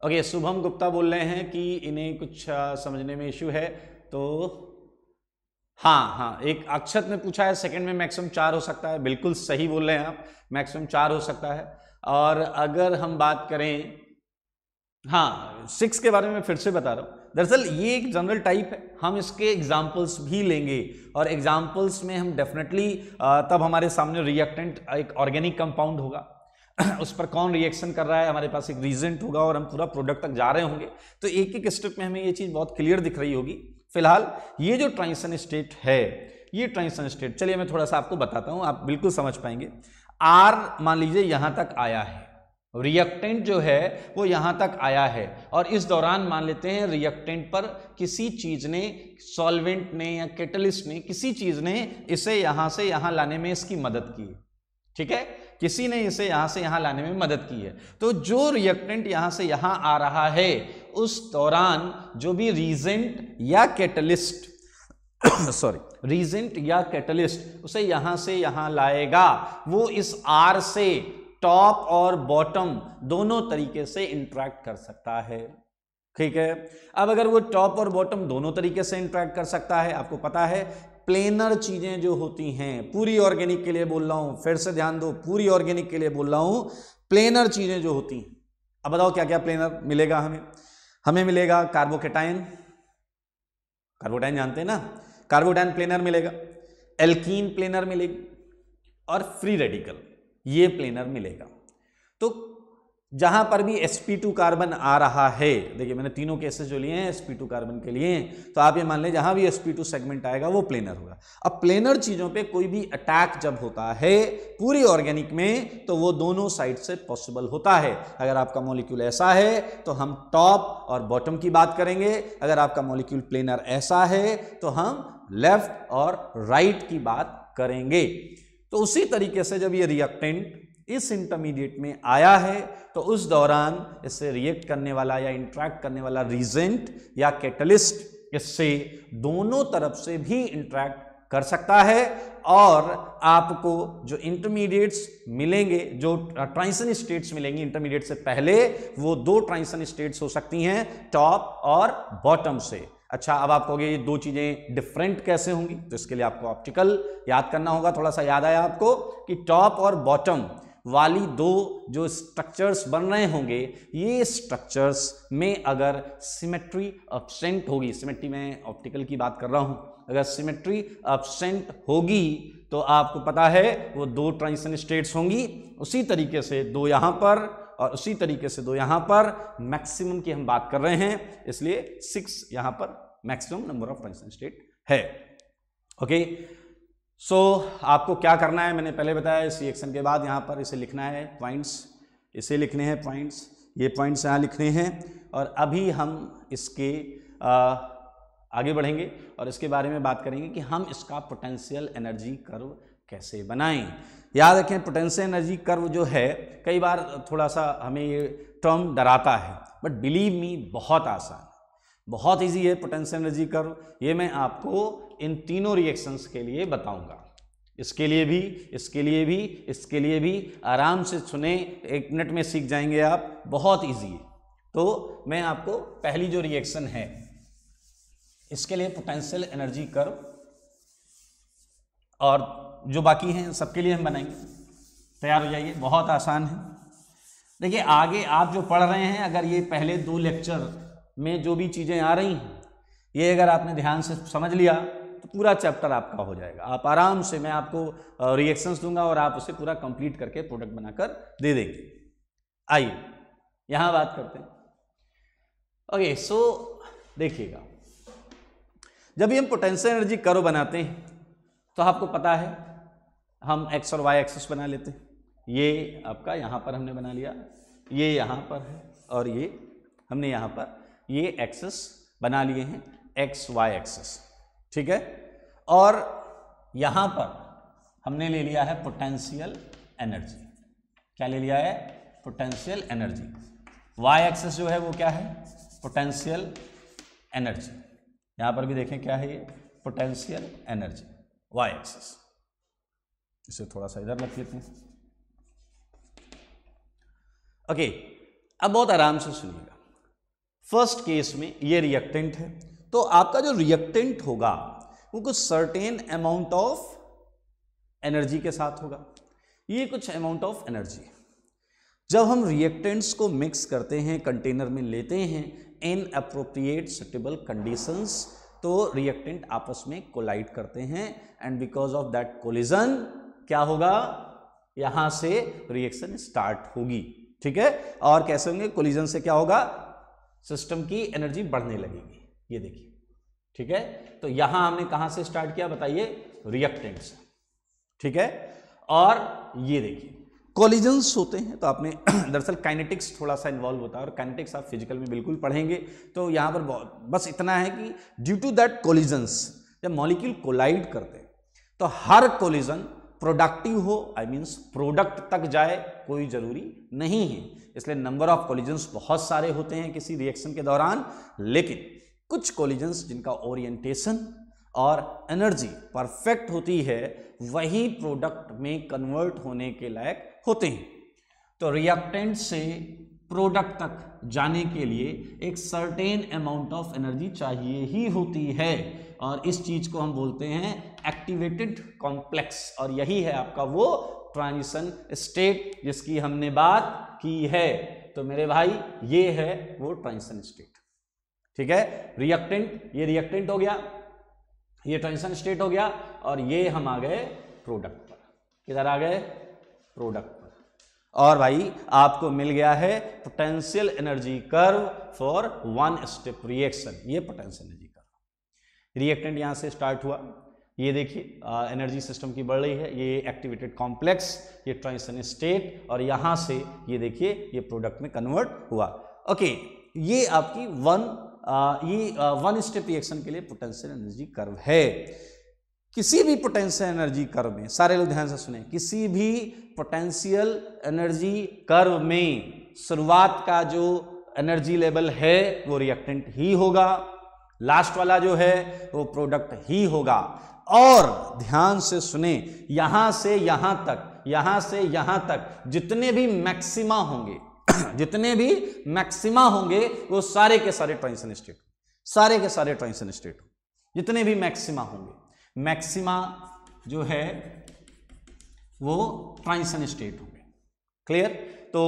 [SPEAKER 1] ओके शुभम गुप्ता बोल रहे हैं कि इन्हें कुछ समझने में इश्यू है तो हाँ हाँ एक अक्षत ने पूछा है सेकंड में मैक्सिमम चार हो सकता है बिल्कुल सही बोल रहे हैं आप मैक्सिमम चार हो सकता है और अगर हम बात करें हाँ सिक्स के बारे में फिर से बता रहा हूँ दरअसल ये एक जनरल टाइप है हम इसके एग्जाम्पल्स भी लेंगे और एग्जाम्पल्स में हम डेफिनेटली तब हमारे सामने रिएक्टेंट एक ऑर्गेनिक कंपाउंड होगा उस पर कौन रिएक्शन कर रहा है हमारे पास एक रीजेंट होगा और हम पूरा प्रोडक्ट तक जा रहे होंगे तो एक एक स्टेप में हमें ये चीज़ बहुत क्लियर दिख रही होगी फिलहाल ये जो ट्रांजिशन स्टेट है ये ट्रांजिशन स्टेट चलिए मैं थोड़ा सा आपको बताता हूँ आप बिल्कुल समझ पाएंगे आर मान लीजिए यहाँ तक आया है रिएक्टेंट जो है वो यहाँ तक आया है और इस दौरान मान लेते हैं रिएक्टेंट पर किसी चीज़ ने सॉल्वेंट ने या केटलिस्ट ने किसी चीज़ ने इसे यहाँ से यहाँ लाने में इसकी मदद की ठीक है किसी ने इसे यहाँ से यहाँ लाने में मदद की है तो जो रिएक्टेंट यहाँ से यहाँ आ रहा है उस दौरान जो भी रीजेंट या कैटलिस्ट सॉरी रीजेंट या कैटलिस्ट उसे यहाँ से यहाँ लाएगा वो इस आर से टॉप और बॉटम दोनों तरीके से इंट्रैक्ट कर सकता है ठीक है अब अगर वो टॉप और बॉटम दोनों तरीके से इंट्रैक्ट कर सकता है आपको पता है प्लेनर चीज़ें जो होती हैं पूरी ऑर्गेनिक के लिए बोल रहा हूं फिर से ध्यान दो पूरी ऑर्गेनिक के लिए बोल रहा हूं प्लेनर चीज़ें जो होती हैं अब बताओ क्या क्या प्लेनर मिलेगा हमें हमें मिलेगा कार्बोकेटाइन कार्बोटाइन जानते हैं ना कार्बोटाइन प्लेनर मिलेगा एल्कीन प्लेनर मिलेगी और फ्री रेडिकल ये प्लेनर मिलेगा तो जहां पर भी sp2 कार्बन आ रहा है देखिए मैंने तीनों केसेस जो लिए हैं sp2 कार्बन के लिए तो आप ये मान लें जहां भी sp2 सेगमेंट आएगा वो प्लेनर होगा अब प्लेनर चीजों पे कोई भी अटैक जब होता है पूरी ऑर्गेनिक में तो वो दोनों साइड से पॉसिबल होता है अगर आपका मॉलिक्यूल ऐसा है तो हम टॉप और बॉटम की बात करेंगे अगर आपका मॉलिक्यूल प्लेनर ऐसा है तो हम लेफ्ट और राइट की बात करेंगे तो उसी तरीके से जब ये रिएक्टेंट इस इंटरमीडिएट में आया है तो उस दौरान इससे रिएक्ट करने वाला या इंट्रैक्ट करने वाला रीजेंट या कैटलिस्ट इससे दोनों तरफ से भी इंट्रैक्ट कर सकता है और आपको जो इंटरमीडिएट्स मिलेंगे जो ट्रांसन स्टेट्स मिलेंगी इंटरमीडिएट से पहले वो दो ट्रांसन स्टेट्स हो सकती हैं टॉप और बॉटम से अच्छा अब आप कहोगे ये दो चीज़ें डिफरेंट कैसे होंगी तो इसके लिए आपको ऑप्टिकल याद करना होगा थोड़ा सा याद आया आपको कि टॉप और बॉटम वाली दो जो स्ट्रक्चर्स बन रहे होंगे ये स्ट्रक्चर्स में अगर सिमेट्री अपसेंट होगी सिमेट्री में ऑप्टिकल की बात कर रहा हूँ अगर सिमेट्री अपसेंट होगी तो आपको पता है वो दो ट्रांजिशन स्टेट्स होंगी उसी तरीके से दो यहाँ पर और उसी तरीके से दो यहां पर मैक्सिमम की हम बात कर रहे हैं इसलिए सिक्स यहां पर maximum number of function state है ओके सो so, आपको क्या करना है मैंने पहले बताया इस रिएक्शन के बाद यहां पर इसे लिखना है पॉइंट्स इसे लिखने हैं पॉइंट्स ये पॉइंट्स यहाँ लिखने हैं और अभी हम इसके आ, आगे बढ़ेंगे और इसके बारे में बात करेंगे कि हम इसका पोटेंशियल एनर्जी कर्व कैसे बनाएं याद रखें पोटेंशियल एनर्जी कर्व जो है कई बार थोड़ा सा हमें ये टर्म डराता है बट बिलीव मी बहुत आसान बहुत इजी है पोटेंशियल एनर्जी कर्व ये मैं आपको इन तीनों रिएक्शंस के लिए बताऊंगा इसके लिए भी इसके लिए भी इसके लिए भी आराम से सुने एक मिनट में सीख जाएंगे आप बहुत ईजी है तो मैं आपको पहली जो रिएक्शन है इसके लिए पोटेंशियल एनर्जी कर्व और जो बाकी हैं सबके लिए हम बनाएंगे तैयार हो जाइए बहुत आसान है देखिए आगे आप जो पढ़ रहे हैं अगर ये पहले दो लेक्चर में जो भी चीज़ें आ रही हैं ये अगर आपने ध्यान से समझ लिया तो पूरा चैप्टर आपका हो जाएगा आप आराम से मैं आपको रिएक्शंस दूंगा और आप उसे पूरा कंप्लीट करके प्रोडक्ट बनाकर दे देंगे आइए यहाँ बात करते हैं ओके सो देखिएगा जब भी हम पोटेंशियल एनर्जी करो बनाते हैं तो आपको पता है हम एक्स और वाई एक्सेस बना लेते हैं ये आपका यहाँ पर हमने बना लिया ये यहाँ पर है और ये हमने यहाँ पर ये एक्सेस बना लिए हैं एक्स वाई एक्सेस ठीक है और यहाँ पर हमने ले लिया है पोटेंशियल एनर्जी क्या ले लिया है पोटेंशियल एनर्जी वाई एक्सेस जो है वो क्या है पोटेंशियल एनर्जी यहाँ पर भी देखें क्या है ये पोटेंशियल एनर्जी वाई एक्सेस इसे थोड़ा सा इधर रख लेते हैं ओके अब बहुत आराम से सुनिएगा फर्स्ट केस में ये रिएक्टेंट है तो आपका जो रिएक्टेंट होगा वो कुछ सर्टेन अमाउंट ऑफ एनर्जी के साथ होगा ये कुछ अमाउंट ऑफ एनर्जी है जब हम रिएक्टेंट्स को मिक्स करते हैं कंटेनर में लेते हैं इन अप्रोप्रिएट सुटेबल कंडीशंस तो रिएक्टेंट आपस में कोलाइड करते हैं and because of that collision क्या होगा यहां से रिएक्शन स्टार्ट होगी ठीक है और कैसे होंगे कोलिजन से क्या होगा सिस्टम की एनर्जी बढ़ने लगेगी ये देखिए ठीक है तो यहां हमने कहां से स्टार्ट किया बताइए रिएक्टेंट से ठीक है और ये देखिए कोलिजन्स होते हैं तो आपने दरअसल काइनेटिक्स थोड़ा सा इन्वॉल्व होता है और काइनेटिक्स आप फिजिकल में बिल्कुल पढ़ेंगे तो यहाँ पर बस इतना है कि ड्यू टू दैट कोलिजन्स जब मॉलिक्यूल कोलाइड करते हैं तो हर कोलिजन प्रोडक्टिव हो आई मीन्स प्रोडक्ट तक जाए कोई ज़रूरी नहीं है इसलिए नंबर ऑफ कोलिजन्स बहुत सारे होते हैं किसी रिएक्शन के दौरान लेकिन कुछ कोलिजन्स जिनका ओरिएंटेशन और एनर्जी परफेक्ट होती है वही प्रोडक्ट में कन्वर्ट होने के लायक होते हैं तो रिएक्टेंट से प्रोडक्ट तक जाने के लिए एक सर्टेन अमाउंट ऑफ एनर्जी चाहिए ही होती है और इस चीज़ को हम बोलते हैं एक्टिवेटेड कॉम्प्लेक्स और यही है आपका वो ट्रांजिशन स्टेट जिसकी हमने बात की है तो मेरे भाई ये है वो ट्रांजिशन स्टेट ठीक है रिएक्टेंट ये रिएक्टेंट हो गया ये ट्रांजिशन स्टेट हो गया और ये हम आ गए प्रोडक्ट पर किधर आ गए प्रोडक्ट पर और भाई आपको मिल गया है potential energy curve for one step reaction ये पोटेंशियल एनर्जी कर्व रिएक्टेंट यहां से स्टार्ट हुआ ये देखिए एनर्जी सिस्टम की बढ़ रही है ये एक्टिवेटेड कॉम्प्लेक्स ये ट्रांसन स्टेट और यहाँ से ये देखिए ये प्रोडक्ट में कन्वर्ट हुआ ओके ये आपकी वन आ, ये आ, वन स्टेप रिएक्शन के लिए पोटेंशियल एनर्जी कर्व है किसी भी पोटेंशियल एनर्जी कर्व में सारे लोग ध्यान से सुने किसी भी पोटेंशियल एनर्जी कर्व में शुरुआत का जो एनर्जी लेवल है वो रिएक्टेंट ही होगा लास्ट वाला जो है वो प्रोडक्ट ही होगा और ध्यान से सुने यहां से यहां तक यहां से यहां तक जितने भी मैक्सिमा होंगे जितने भी मैक्सिमा होंगे वो सारे के सारे ट्रांसन स्टेट सारे के सारे ट्रांसन स्टेट जितने भी मैक्सिमा होंगे मैक्सिमा जो है वो ट्रांसन स्टेट होंगे क्लियर तो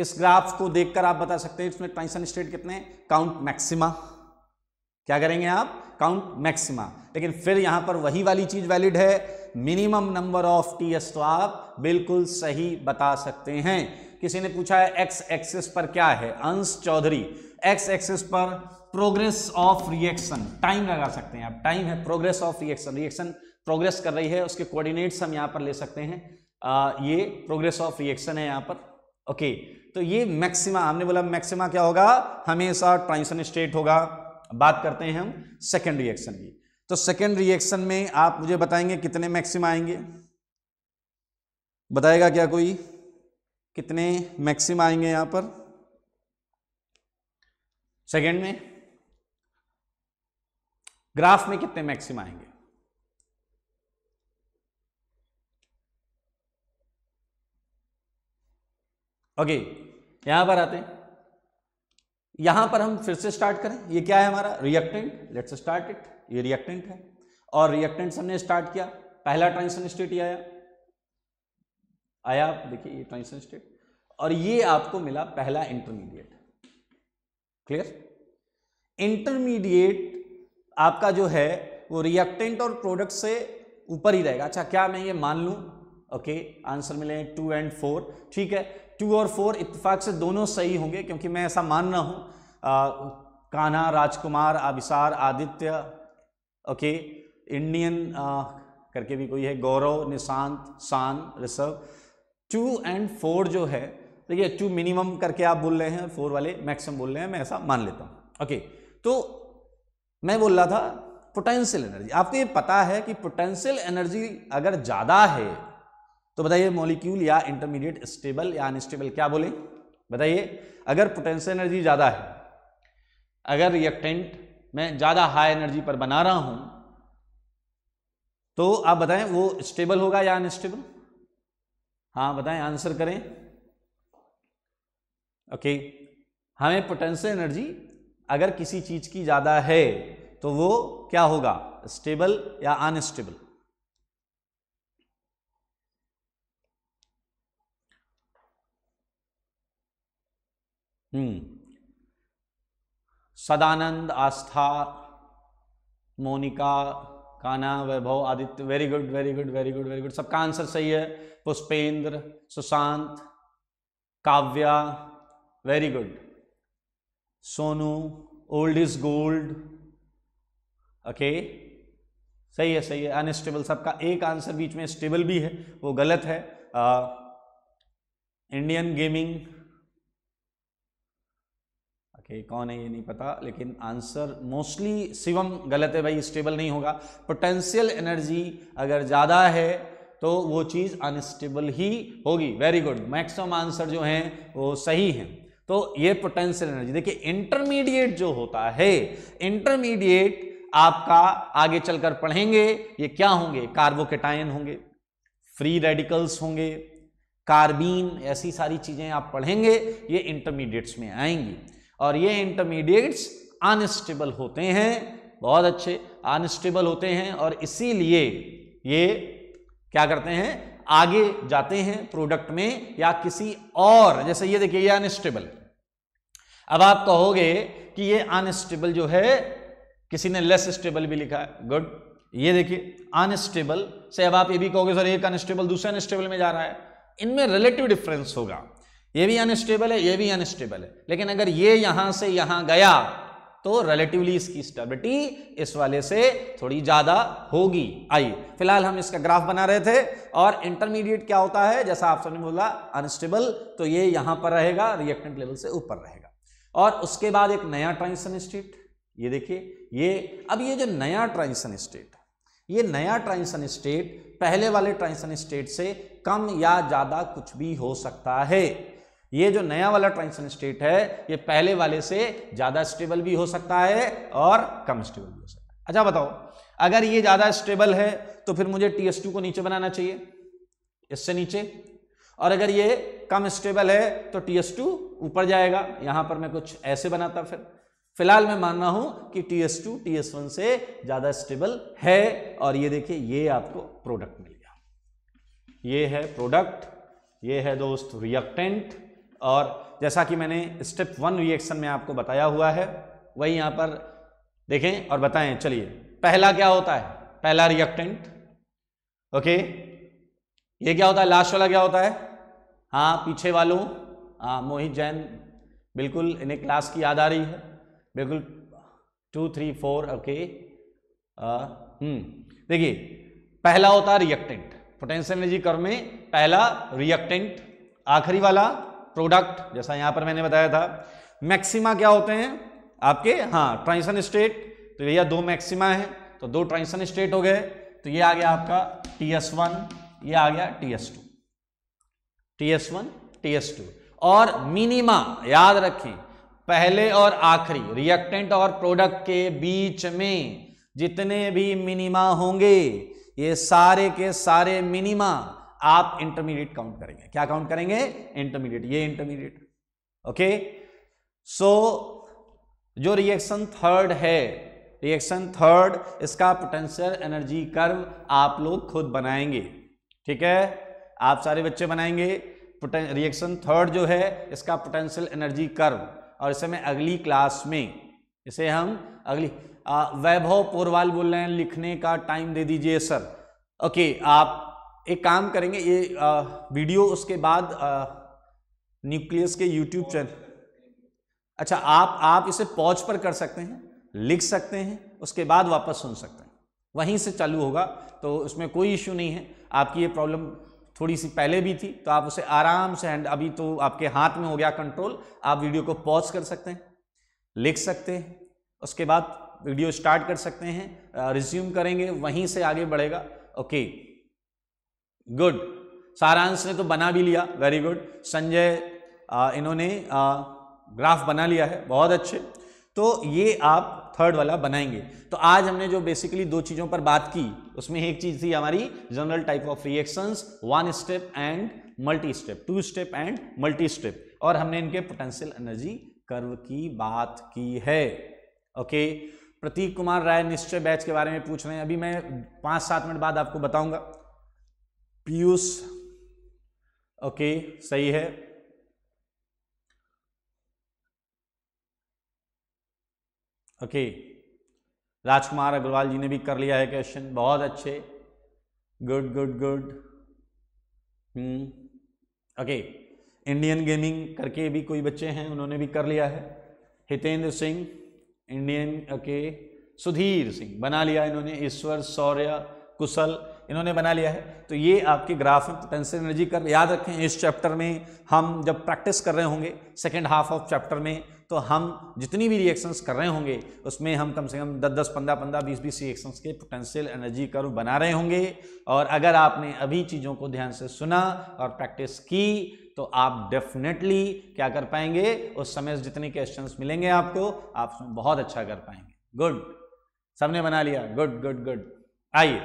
[SPEAKER 1] इस ग्राफ को देखकर आप बता सकते हैं इसमें ट्रांसन स्टेट कितने काउंट मैक्सिमा क्या करेंगे आप काउंट मैक्सिमा लेकिन फिर यहां पर वही वाली चीज वैलिड है minimum number of T S तो आप बिल्कुल सही बता सकते हैं किसी ने पूछा है एक्स एक्सिस पर क्या है अंश चौधरी एक्स एक्सिस पर प्रोग्रेस ऑफ रिएक्शन टाइम लगा सकते हैं आप टाइम है progress of reaction reaction progress कर रही है उसके कोऑर्डिनेट्स हम यहां पर ले सकते हैं आ, ये प्रोग्रेस ऑफ रिएक्शन है यहां पर ओके तो ये मैक्सिमा हमने बोला मैक्सिमा क्या होगा हमेशा ट्रांजिशन स्टेट होगा बात करते हैं हम सेकेंड रिएक्शन की तो सेकेंड रिएक्शन में आप मुझे बताएंगे कितने मैक्सिम आएंगे बताएगा क्या कोई कितने मैक्सिम आएंगे यहां पर सेकेंड में ग्राफ में कितने मैक्सिम आएंगे ओके यहां पर आते हैं यहां पर हम फिर से स्टार्ट करें ये क्या है हमारा रिएक्टेंट लेट्स स्टार्ट इट ये रिएक्टेंट है और रिएक्टेंट हमने स्टार्ट किया पहला ट्रांजिशन स्टेट ये आया आया देखिए ये ट्रांजिशन स्टेट और ये आपको मिला पहला इंटरमीडिएट क्लियर इंटरमीडिएट आपका जो है वो रिएक्टेंट और प्रोडक्ट से ऊपर ही रहेगा अच्छा क्या मैं ये मान लूं ओके आंसर मिले टू एंड फोर ठीक है टू और फोर इतफाक से दोनों सही होंगे क्योंकि मैं ऐसा मान रहा हूँ कान्हा राजकुमार आबिसार आदित्य ओके इंडियन करके भी कोई है गौरव निशांत शान ऋषभ टू एंड फोर जो है देखिए टू मिनिमम करके आप बोल रहे हैं और फोर वाले मैक्सिमम बोल रहे हैं मैं ऐसा मान लेता हूँ ओके तो मैं बोल रहा था पोटेंशियल एनर्जी आपको ये पता है कि पोटेंशियल एनर्जी अगर ज़्यादा है तो बताइए मोलिक्यूल या इंटरमीडिएट स्टेबल या अनस्टेबल क्या बोले बताइए अगर पोटेंशियल एनर्जी ज़्यादा है अगर रिएक्टेंट मैं ज़्यादा हाई एनर्जी पर बना रहा हूं तो आप बताएं वो स्टेबल होगा या अनस्टेबल हाँ बताएं आंसर करें ओके हमें पोटेंशियल एनर्जी अगर किसी चीज़ की ज़्यादा है तो वो क्या होगा स्टेबल या unstable hmm. Sadanand Astha Monika Kana Vaibhav Aditya very good very good very good very good सबका आंसर सही है Pushpendra Sushant Kavya very good Sonu old is gold okay सही है सही है अनस्टेबल सबका एक आंसर बीच में स्टेबल भी है वो गलत है इंडियन गेमिंग कि कौन है ये नहीं पता लेकिन आंसर मोस्टली शिवम गलत है भाई स्टेबल नहीं होगा पोटेंशियल एनर्जी अगर ज़्यादा है तो वो चीज़ अनस्टेबल ही होगी वेरी गुड मैक्सिमम आंसर जो हैं वो सही हैं तो ये पोटेंशियल एनर्जी देखिए इंटरमीडिएट जो होता है इंटरमीडिएट आपका आगे चलकर पढ़ेंगे ये क्या होंगे कार्बोकेटायन होंगे फ्री रेडिकल्स होंगे कार्बीन ऐसी सारी चीज़ें आप पढ़ेंगे ये इंटरमीडिएट्स में आएंगी और ये इंटरमीडिएट्स अनस्टेबल होते हैं बहुत अच्छे अनस्टेबल होते हैं और इसीलिए ये क्या करते हैं आगे जाते हैं प्रोडक्ट में या किसी और जैसे ये देखिए ये अनस्टेबल अब आप कहोगे कि ये अनस्टेबल जो है किसी ने लेस स्टेबल भी लिखा है गुड ये देखिए अनस्टेबल से अब आप ये भी कहोगे सर एक अनस्टेबल दूसरे अनस्टेबल में जा रहा है इनमें रिलेटिव डिफरेंस होगा ये भी अनस्टेबल है ये भी अनस्टेबल है लेकिन अगर ये यहां से यहां गया तो रिलेटिवली इसकी स्टेबिलिटी इस वाले से थोड़ी ज्यादा होगी आइए फिलहाल हम इसका ग्राफ बना रहे थे और इंटरमीडिएट क्या होता है जैसा आप सबने बोला अनस्टेबल तो ये यहां पर रहेगा रिएक्टेंट लेवल से ऊपर रहेगा और उसके बाद एक नया ट्रांजिशन स्टेट ये देखिए ये अब ये जो नया ट्रांजिशन स्टेट ये नया ट्रांजिशन स्टेट पहले वाले ट्रांजिशन स्टेट से कम या ज्यादा कुछ भी हो सकता है ये जो नया वाला ट्रांजिशन स्टेट है ये पहले वाले से ज़्यादा स्टेबल भी हो सकता है और कम स्टेबल भी हो सकता है अच्छा बताओ अगर ये ज़्यादा स्टेबल है तो फिर मुझे टी को नीचे बनाना चाहिए इससे नीचे और अगर ये कम स्टेबल है तो टी ऊपर जाएगा यहां पर मैं कुछ ऐसे बनाता फिर फिलहाल मैं मान रहा हूं कि T S two T S one से ज़्यादा स्टेबल है और ये देखिए ये आपको प्रोडक्ट मिल गया ये है प्रोडक्ट ये है दोस्त रिएक्टेंट और जैसा कि मैंने स्टेप वन रिएक्शन में आपको बताया हुआ है वही यहाँ पर देखें और बताएं चलिए पहला क्या होता है पहला रिएक्टेंट ओके ये क्या होता है लास्ट वाला क्या होता है हाँ पीछे वालों हाँ मोहित जैन बिल्कुल इन्हें क्लास की याद आ रही है बिल्कुल टू थ्री फोर ओके देखिए पहला होता है रिएक्टेंट पोटेंशियल एनर्जी कर्व में पहला रिएक्टेंट आखिरी वाला प्रोडक्ट जैसा यहां पर मैंने बताया था मैक्सिमा क्या होते हैं आपके हाँ ट्रांसन स्टेट तो भैया दो मैक्सिमा है तो दो ट्रांसन स्टेट हो गए तो ये आ गया आपका टी एस वन ये आ गया T S two T S one T S two और मिनिमा याद रखें पहले और आखिरी रिएक्टेंट और प्रोडक्ट के बीच में जितने भी मिनिमा होंगे ये सारे के सारे मिनिमा आप इंटरमीडिएट काउंट करेंगे क्या काउंट करेंगे इंटरमीडिएट ये इंटरमीडिएट ओके सो जो रिएक्शन थर्ड है रिएक्शन थर्ड इसका पोटेंशियल एनर्जी कर्व आप लोग खुद बनाएंगे ठीक है आप सारे बच्चे बनाएंगे रिएक्शन थर्ड जो है इसका पोटेंशियल एनर्जी कर्व और इसे मैं अगली क्लास में इसे हम अगली वैभव पोरवाल बोल रहे हैं लिखने का टाइम दे दीजिए सर ओके आप एक काम करेंगे ये आ, वीडियो उसके बाद न्यूक्लियस के यूट्यूब चैनल अच्छा आप आप इसे पॉज पर कर सकते हैं लिख सकते हैं उसके बाद वापस सुन सकते हैं वहीं से चालू होगा तो उसमें कोई इश्यू नहीं है आपकी ये प्रॉब्लम थोड़ी सी पहले भी थी तो आप उसे आराम से हैंड अभी तो आपके हाथ में हो गया कंट्रोल आप वीडियो को पॉज कर सकते हैं लिख सकते हैं उसके बाद वीडियो स्टार्ट कर सकते हैं रिज्यूम करेंगे वहीं से आगे बढ़ेगा ओके गुड सारांश ने तो बना भी लिया वेरी गुड संजय इन्होंने ग्राफ बना लिया है बहुत अच्छे तो ये आप थर्ड वाला बनाएंगे तो आज हमने जो बेसिकली दो चीज़ों पर बात की उसमें एक चीज़ थी हमारी general type of reactions one step and multi step two step and multi step और हमने इनके पोटेंशियल एनर्जी कर्व की बात की है ओके प्रतीक कुमार राय निश्चय बैच के बारे में पूछ रहे हैं अभी मैं पांच सात मिनट बाद आपको बताऊंगा पीयूष ओके सही है ओके राजकुमार अग्रवाल जी ने भी कर लिया है क्वेश्चन बहुत अच्छे good good good okay Indian gaming करके भी कोई बच्चे हैं उन्होंने भी कर लिया है Hitendra Singh Indian okay okay. Sudhir Singh बना लिया इन्होंने ईश्वर सौर्य कुशल इन्होंने बना लिया है तो ये आपके ग्राफ में पोटेंशियल एनर्जी कर याद रखें इस चैप्टर में हम जब प्रैक्टिस कर रहे होंगे सेकेंड हाफ ऑफ चैप्टर में तो हम जितनी भी रिएक्शंस कर रहे होंगे उसमें हम कम से कम 10 10 15 15 20 20 रिएक्शंस के पोटेंशियल एनर्जी कर्व बना रहे होंगे और अगर आपने अभी चीज़ों को ध्यान से सुना और प्रैक्टिस की तो आप डेफिनेटली क्या कर पाएंगे उस समय जितने क्वेश्चंस मिलेंगे आपको आप बहुत अच्छा कर पाएंगे गुड सबने बना लिया गुड गुड गुड आइए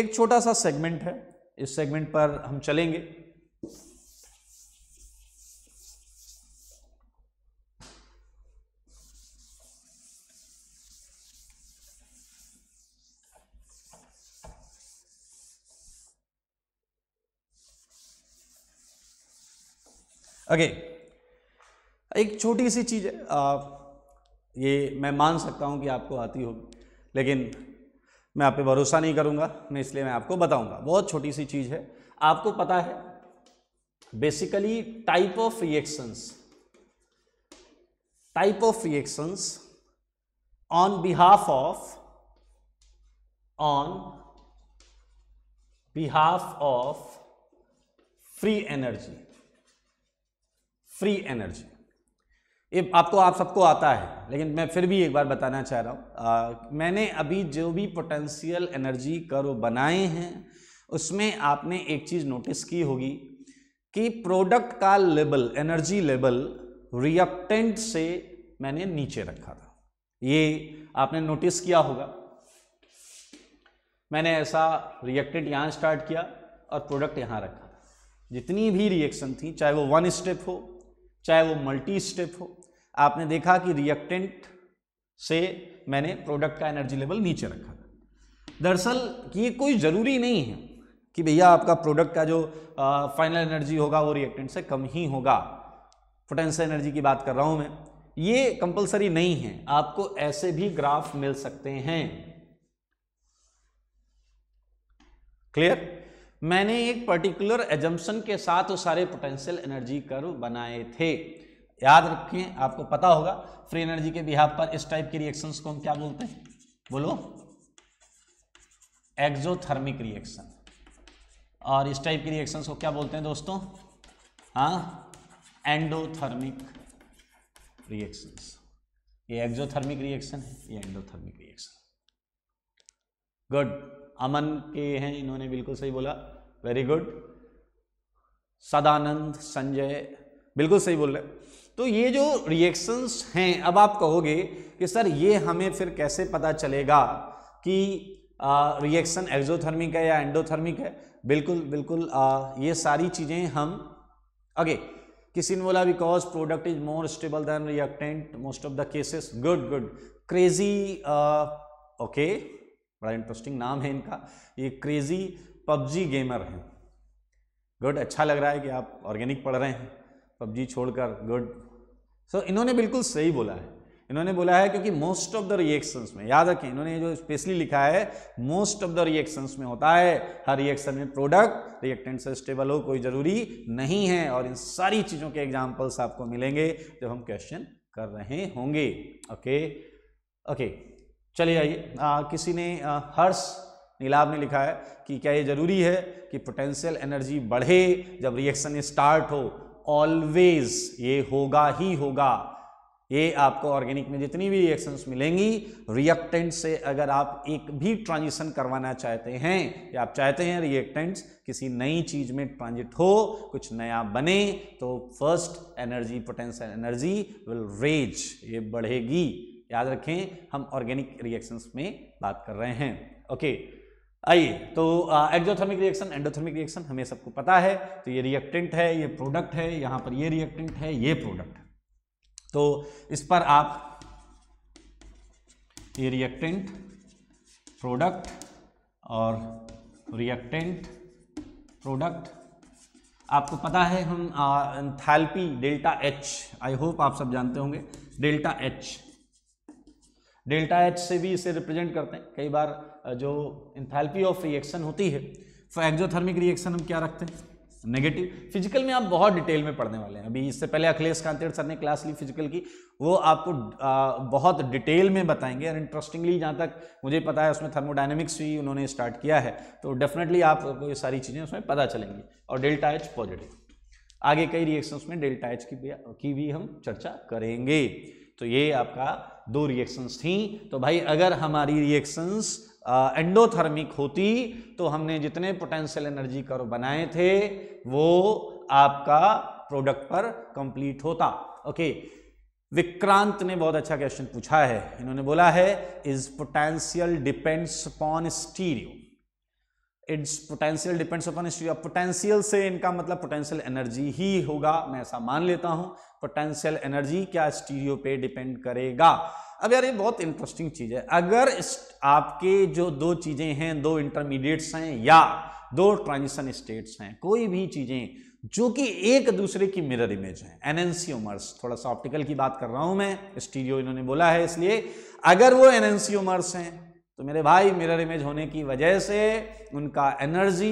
[SPEAKER 1] एक छोटा सा सेगमेंट है इस सेगमेंट पर हम चलेंगे अगे okay. एक छोटी सी चीज़ है आ, ये मैं मान सकता हूँ कि आपको आती होगी लेकिन मैं आप पे भरोसा नहीं करूंगा मैं इसलिए मैं आपको बताऊंगा बहुत छोटी सी चीज़ है आपको पता है basically type of reactions type of reactions on behalf of on behalf of free energy free energy ये आपको तो आप सबको आता है लेकिन मैं फिर भी एक बार बताना चाह रहा हूँ मैंने अभी जो भी पोटेंशियल एनर्जी कर्व बनाए हैं उसमें आपने एक चीज़ नोटिस की होगी कि प्रोडक्ट का लेवल एनर्जी लेवल रिएक्टेंट से मैंने नीचे रखा था ये आपने नोटिस किया होगा मैंने ऐसा रिएक्टेंट यहाँ स्टार्ट किया और प्रोडक्ट यहाँ रखा जितनी भी रिएक्शन थी चाहे वो वन स्टेप हो चाहे वो मल्टी स्टेप हो आपने देखा कि रिएक्टेंट से मैंने प्रोडक्ट का एनर्जी लेवल नीचे रखा दरअसल ये कोई ज़रूरी नहीं है कि भैया आपका प्रोडक्ट का जो फाइनल एनर्जी होगा वो रिएक्टेंट से कम ही होगा पोटेंशियल एनर्जी की बात कर रहा हूँ मैं ये कंपलसरी नहीं है आपको ऐसे भी ग्राफ मिल सकते हैं क्लियर मैंने एक पर्टिकुलर एजम्पन के साथ वो सारे पोटेंशियल एनर्जी कर्व बनाए थे याद रखें आपको पता होगा फ्री एनर्जी के बिहाब पर इस टाइप के रिएक्शंस को हम क्या बोलते हैं बोलो एक्जोथर्मिक रिएक्शन और इस टाइप के रिएक्शंस को क्या बोलते हैं दोस्तों हाँ एंडोथर्मिक रिएक्शंस ये एक्जोथर्मिक रिएक्शन है ये एंडोथर्मिक रिएक्शन गुड अमन के हैं इन्होंने बिल्कुल सही बोला वेरी गुड सदानंद संजय बिल्कुल सही बोल रहे तो ये जो रिएक्शंस हैं अब आप कहोगे कि सर ये हमें फिर कैसे पता चलेगा कि रिएक्शन एक्जोथर्मिक है या एंडोथर्मिक है बिल्कुल बिल्कुल आ, ये सारी चीज़ें हम अगे किसी ने बोला because product is more stable than reactant most of the cases good good crazy okay बड़ा इंटरेस्टिंग नाम है इनका ये क्रेजी पबजी गेमर हैं गुड अच्छा लग रहा है कि आप ऑर्गेनिक पढ़ रहे हैं पबजी छोड़कर गुड सो so, इन्होंने बिल्कुल सही बोला है इन्होंने बोला है क्योंकि मोस्ट ऑफ द रिएक्शंस में याद रखें इन्होंने जो स्पेशली लिखा है मोस्ट ऑफ द रिएक्शंस में होता है हर रिएक्शन में प्रोडक्ट रिएक्टेंट से स्टेबल हो कोई जरूरी नहीं है और इन सारी चीज़ों के एग्जाम्पल्स आपको मिलेंगे जब हम क्वेश्चन कर रहे होंगे ओके ओके चलिए आइए किसी ने आ, हर्ष नीलाब ने लिखा है कि क्या ये जरूरी है कि पोटेंशियल एनर्जी बढ़े जब रिएक्शन स्टार्ट हो ऑलवेज ये होगा ही होगा ये आपको ऑर्गेनिक में जितनी भी रिएक्शंस मिलेंगी रिएक्टेंट से अगर आप एक भी ट्रांजिशन करवाना चाहते हैं या आप चाहते हैं रिएक्टेंट्स किसी नई चीज में ट्रांजिट हो कुछ नया बने तो first energy potential energy will raise ये बढ़ेगी याद रखें हम ऑर्गेनिक रिएक्शंस में बात कर रहे हैं ओके okay. आइए तो एक्जोथर्मिक रिएक्शन एंडोथर्मिक रिएक्शन हमें सबको पता है तो ये रिएक्टेंट है ये प्रोडक्ट है यहां पर ये रिएक्टेंट है ये प्रोडक्ट है तो इस पर आप ये रिएक्टेंट प्रोडक्ट और रिएक्टेंट प्रोडक्ट आपको पता है हम enthalpy delta H I hope आप सब जानते होंगे डेल्टा एच डेल्टा एच से भी इसे रिप्रेजेंट करते हैं कई बार जो इंथैल्पी ऑफ रिएक्शन होती है तो एक्जोथर्मिक रिएक्शन हम क्या रखते हैं नेगेटिव फिजिकल में आप बहुत डिटेल में पढ़ने वाले हैं अभी इससे पहले अखिलेश कांतेड़ सर ने क्लास ली फिजिकल की वो आपको आ, बहुत डिटेल में बताएंगे और इंटरेस्टिंगली जहाँ तक मुझे पता है उसमें थर्मोडाइनमिक्स भी उन्होंने स्टार्ट किया है तो डेफिनेटली आपको ये सारी चीज़ें उसमें पता चलेंगी और डेल्टा एच पॉजिटिव आगे कई रिएक्शंस में डेल्टा एच की भी, की भी हम चर्चा करेंगे तो ये आपका दो रिएक्शंस थी तो भाई अगर हमारी रिएक्शंस एंडोथर्मिक होती तो हमने जितने पोटेंशियल एनर्जी कर्व बनाए थे वो आपका प्रोडक्ट पर कंप्लीट होता ओके विक्रांत ने बहुत अच्छा क्वेश्चन पूछा है इन्होंने बोला है is potential depends upon stereo it's potential depends upon stereo potential से इनका मतलब पोटेंशियल एनर्जी ही होगा मैं ऐसा मान लेता हूं पोटेंशियल एनर्जी क्या स्टीरियो पे डिपेंड करेगा अब यार ये बहुत इंटरेस्टिंग चीज है अगर आपके जो दो चीजें हैं दो इंटरमीडिएट्स हैं या दो ट्रांजिशन स्टेट्स हैं कोई भी चीजें जो कि एक दूसरे की मिरर इमेज है एनएनसीओमर्स थोड़ा सा ऑप्टिकल की बात कर रहा हूं मैं स्टीरियो इन्होंने बोला है इसलिए अगर वो एनएनसीओमर्स हैं तो मेरे भाई मिरर इमेज होने की वजह से उनका energy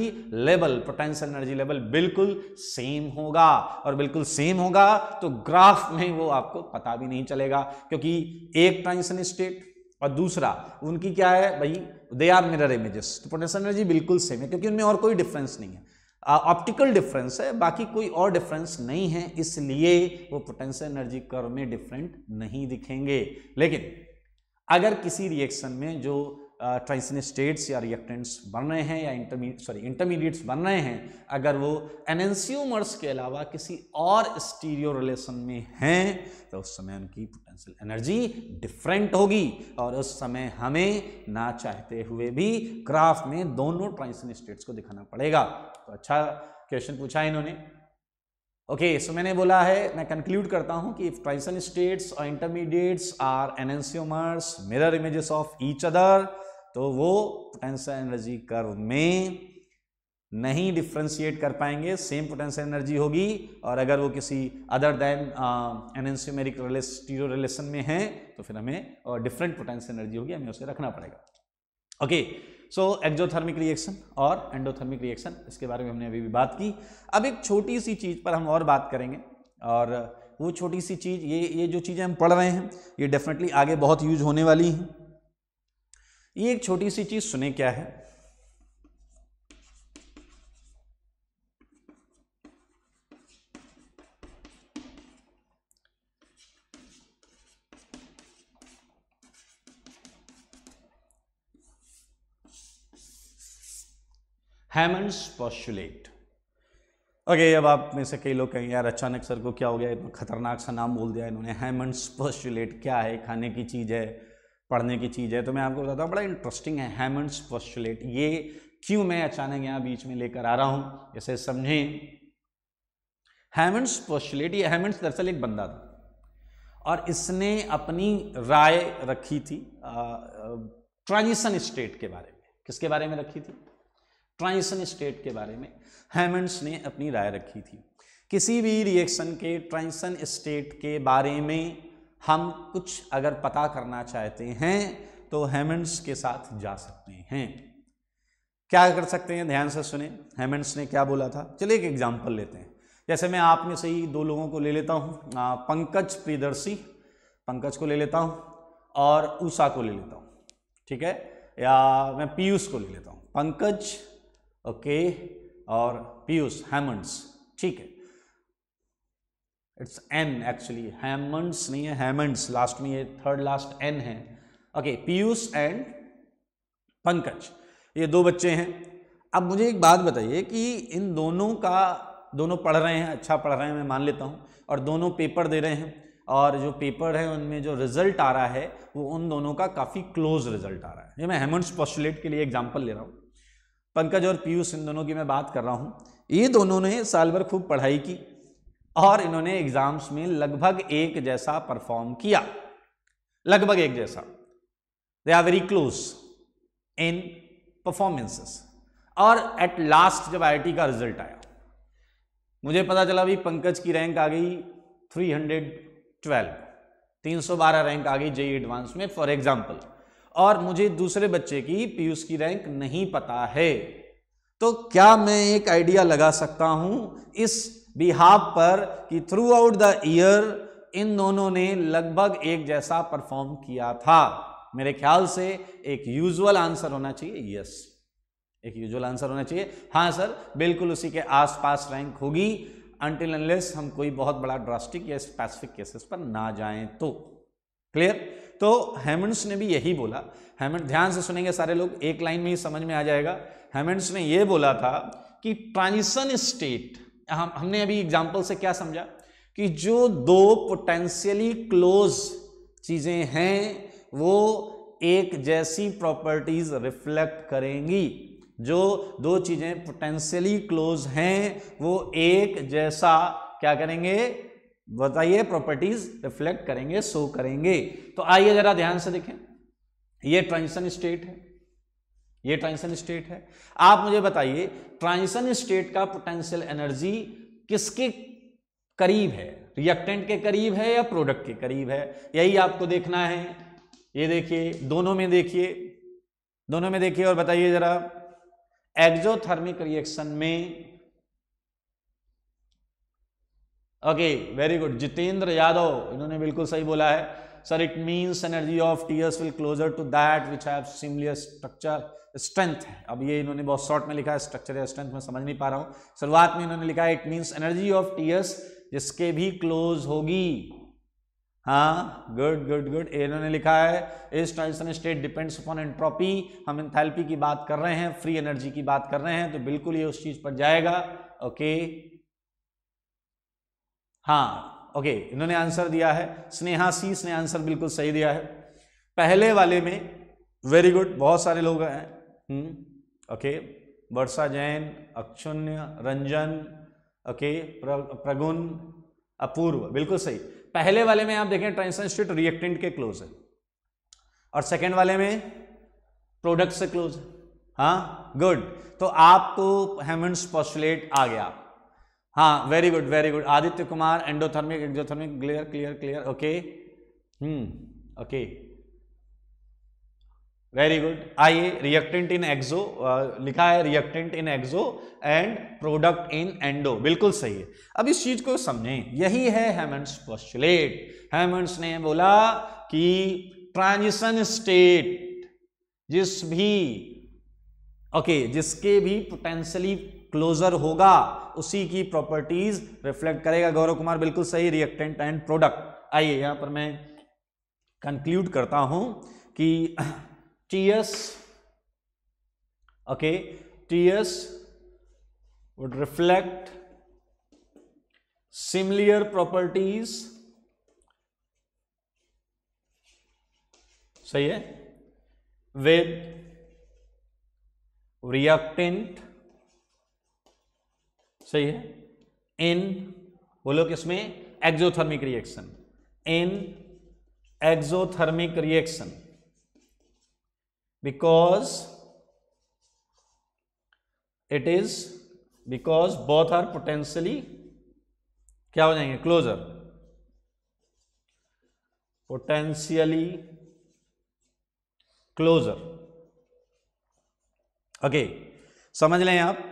[SPEAKER 1] level potential energy level बिल्कुल सेम होगा और बिल्कुल सेम होगा तो ग्राफ में वो आपको पता भी नहीं चलेगा क्योंकि एक ट्रांजिशन स्टेट और दूसरा उनकी क्या है भाई दे आर मिरर इमेजेस तो पोटेंशियल एनर्जी बिल्कुल सेम है क्योंकि उनमें और कोई डिफरेंस नहीं है ऑप्टिकल डिफरेंस है बाकी कोई और डिफरेंस नहीं है इसलिए वो पोटेंशियल एनर्जी कर्व में डिफरेंट नहीं दिखेंगे लेकिन अगर किसी रिएक्शन में जो ट्रांसिन स्टेट्स या रिएक्टेंट्स बन रहे हैं या इंटरमी सॉरी इंटरमीडिएट्स बन रहे हैं अगर वो एनेंसियोमर्स के अलावा किसी और स्टीरियो रिलेशन में हैं तो उस समय उनकी पोटेंशियल एनर्जी डिफरेंट होगी और उस समय हमें ना चाहते हुए भी ग्राफ में दोनों ट्रांसिन स्टेट्स को दिखाना पड़ेगा तो अच्छा क्वेश्चन पूछा है इन्होंने ओके okay, सो so मैंने बोला है मैं कंक्लूड करता हूं कि इफ ट्राइसन स्टेट्स और intermediates are enantiomers mirror images of each other तो वो पोटेंशियल एनर्जी कर्व में नहीं डिफ्रेंशिएट कर पाएंगे सेम पोटेंशियल एनर्जी होगी और अगर वो किसी other than enantiomeric stereo relation में है तो फिर हमें और डिफरेंट पोटेंशियल एनर्जी होगी हमें उसे रखना पड़ेगा okay okay, so exothermic reaction और एंडोथर्मिक रिएक्शन इसके बारे में हमने अभी भी बात की अब एक छोटी सी चीज़ पर हम और बात करेंगे और वो छोटी सी चीज़ ये ये जो चीज़ें हम पढ़ रहे हैं ये डेफिनेटली आगे बहुत यूज होने वाली हैं ये एक छोटी सी चीज़ सुने क्या है हैमंड्स पॉस्टुलेट ओके अब आप में से कई लोग कहेंगे यार अचानक सर को क्या हो गया इतना खतरनाक सा नाम बोल दिया इन्होंने हैमंड्स पॉस्टुलेट क्या है खाने की चीज़ है पढ़ने की चीज़ है तो मैं आपको बताता हूँ बड़ा इंटरेस्टिंग है हैमंड्स पॉस्टुलेट ये क्यों मैं अचानक यहाँ बीच में लेकर आ रहा हूँ इसे समझें हैमंड्स पॉस्टुलेट ये हैमंड्स दरअसल एक बंदा था और इसने अपनी राय रखी थी ट्रांजिशन स्टेट के बारे में किसके बारे में रखी थी ट्रांजिशन स्टेट के बारे में हेमंड्स ने अपनी राय रखी थी किसी भी रिएक्शन के ट्रांजिशन स्टेट के बारे में हम कुछ अगर पता करना चाहते हैं तो हेमंड्स के साथ जा सकते हैं क्या कर सकते हैं ध्यान से सुने हेमेंट्स ने क्या बोला था चलिए एक एग्जाम्पल लेते हैं जैसे मैं आप में से ही दो लोगों को ले लेता हूँ पंकज प्रियदर्शी पंकज को ले लेता हूँ और उषा को ले लेता हूँ ठीक है या मैं पीयूष को ले लेता हूँ पंकज ओके और पीयूष हैमंड्स ठीक है इट्स एन एक्चुअली हैमंड्स नहीं है हैमंड्स लास्ट में ये थर्ड लास्ट एन है ओके पीयूष एंड पंकज ये दो बच्चे हैं अब मुझे एक बात बताइए कि इन दोनों का दोनों पढ़ रहे हैं अच्छा पढ़ रहे हैं मैं मान लेता हूँ और दोनों पेपर दे रहे हैं और जो पेपर है उनमें जो रिजल्ट आ रहा है वो उन दोनों का काफ़ी क्लोज रिजल्ट आ रहा है ये मैं हेमंड्स पॉस्टुलेट के लिए एग्जाम्पल ले रहा हूँ पंकज और पीयूष इन दोनों की मैं बात कर रहा हूँ ये दोनों ने साल भर खूब पढ़ाई की और इन्होंने एग्जाम्स में लगभग एक जैसा परफॉर्म किया लगभग एक जैसा they are very close in performances और एट लास्ट जब आई का रिजल्ट आया मुझे पता चला भाई पंकज की रैंक आ गई 312 312 रैंक आ गई जेई एडवांस e में फॉर एग्जाम्पल और मुझे दूसरे बच्चे की पीयूष की रैंक नहीं पता है तो क्या मैं एक आइडिया लगा सकता हूं इस बिहाब पर कि थ्रू आउट द ईयर इन दोनों ने लगभग एक जैसा परफॉर्म किया था मेरे ख्याल से एक यूजुअल आंसर होना चाहिए यस एक यूजुअल आंसर होना चाहिए हाँ सर बिल्कुल उसी के आसपास रैंक होगी अनटिल अनलेस हम कोई बहुत बड़ा ड्रास्टिक या स्पेसिफिक केसेस पर ना जाएं तो क्लियर तो हेमंड्स ने भी यही बोला हेमंड ध्यान से सुनेंगे सारे लोग एक लाइन में ही समझ में आ जाएगा हेमंड्स ने यह बोला था कि ट्रांजिशन स्टेट हम हमने अभी एग्जाम्पल से क्या समझा कि जो दो पोटेंशियली क्लोज चीज़ें हैं वो एक जैसी प्रॉपर्टीज रिफ्लेक्ट करेंगी जो दो चीज़ें पोटेंशियली क्लोज हैं वो एक जैसा क्या करेंगे बताइए प्रॉपर्टीज रिफ्लेक्ट करेंगे शो करेंगे तो आइए जरा ध्यान से देखें ये ट्रांजिशन स्टेट है ये ट्रांजिशन स्टेट है आप मुझे बताइए ट्रांजिशन स्टेट का पोटेंशियल एनर्जी किसके करीब है रिएक्टेंट के करीब है या प्रोडक्ट के करीब है यही आपको देखना है ये देखिए दोनों में देखिए दोनों में देखिए और बताइए जरा एक्जोथर्मिक रिएक्शन में okay very good Jitendra Yadav इन्होंने बिल्कुल सही बोला है sir it means energy of tears will closer to that which have similar structure strength है अब ये इन्होंने बहुत शॉर्ट में लिखा है स्ट्रक्चर या स्ट्रेंथ में समझ नहीं पा रहा हूँ शुरुआत में इन्होंने लिखा है it means energy of tears जिसके भी क्लोज होगी हाँ गुड गुड गुड इन्होंने लिखा है इस transition state depends upon entropy हम इंथैल्पी की बात कर रहे हैं फ्री एनर्जी की बात कर रहे हैं तो बिल्कुल ये उस चीज पर जाएगा ओके okay. हाँ ओके इन्होंने आंसर दिया है स्नेहा सीस ने आंसर बिल्कुल सही दिया है पहले वाले में वेरी गुड बहुत सारे लोग हैं okay hmm, Varsha Jain Akshunya Ranjan okay प्र, प्रगुण अपूर्व बिल्कुल सही पहले वाले में आप देखें ट्रांसिट रिएक्टेंट के क्लोज है और सेकेंड वाले में प्रोडक्ट से क्लोज है हाँ गुड तो आपको हेमंड पॉस्टुलेट आ गया हाँ very good very good Aditya Kumar endothermic exothermic clear clear clear okay hmm okay very good आइए रिएक्टेंट इन एक्सो लिखा है reactant in exo and product in endo बिल्कुल सही है अब इस चीज को समझें यही है हेमंड्स पोस्टुलेट हेमंड्स ने बोला कि ट्रांजिशन स्टेट जिस भी ओके okay, जिसके भी पोटेंशियली क्लोजर होगा उसी की प्रॉपर्टीज रिफ्लेक्ट करेगा गौरव कुमार बिल्कुल सही रिएक्टेंट एंड प्रोडक्ट आइए यहां पर मैं कंक्लूड करता हूं कि TS okay TS would reflect similar properties सही है with रिएक्टेंट सही है इन बोलो किसमें exothermic reaction in exothermic reaction because it is because both are potentially क्या हो जाएंगे क्लोजर पोटेंशियली क्लोजर ओके समझ लें आप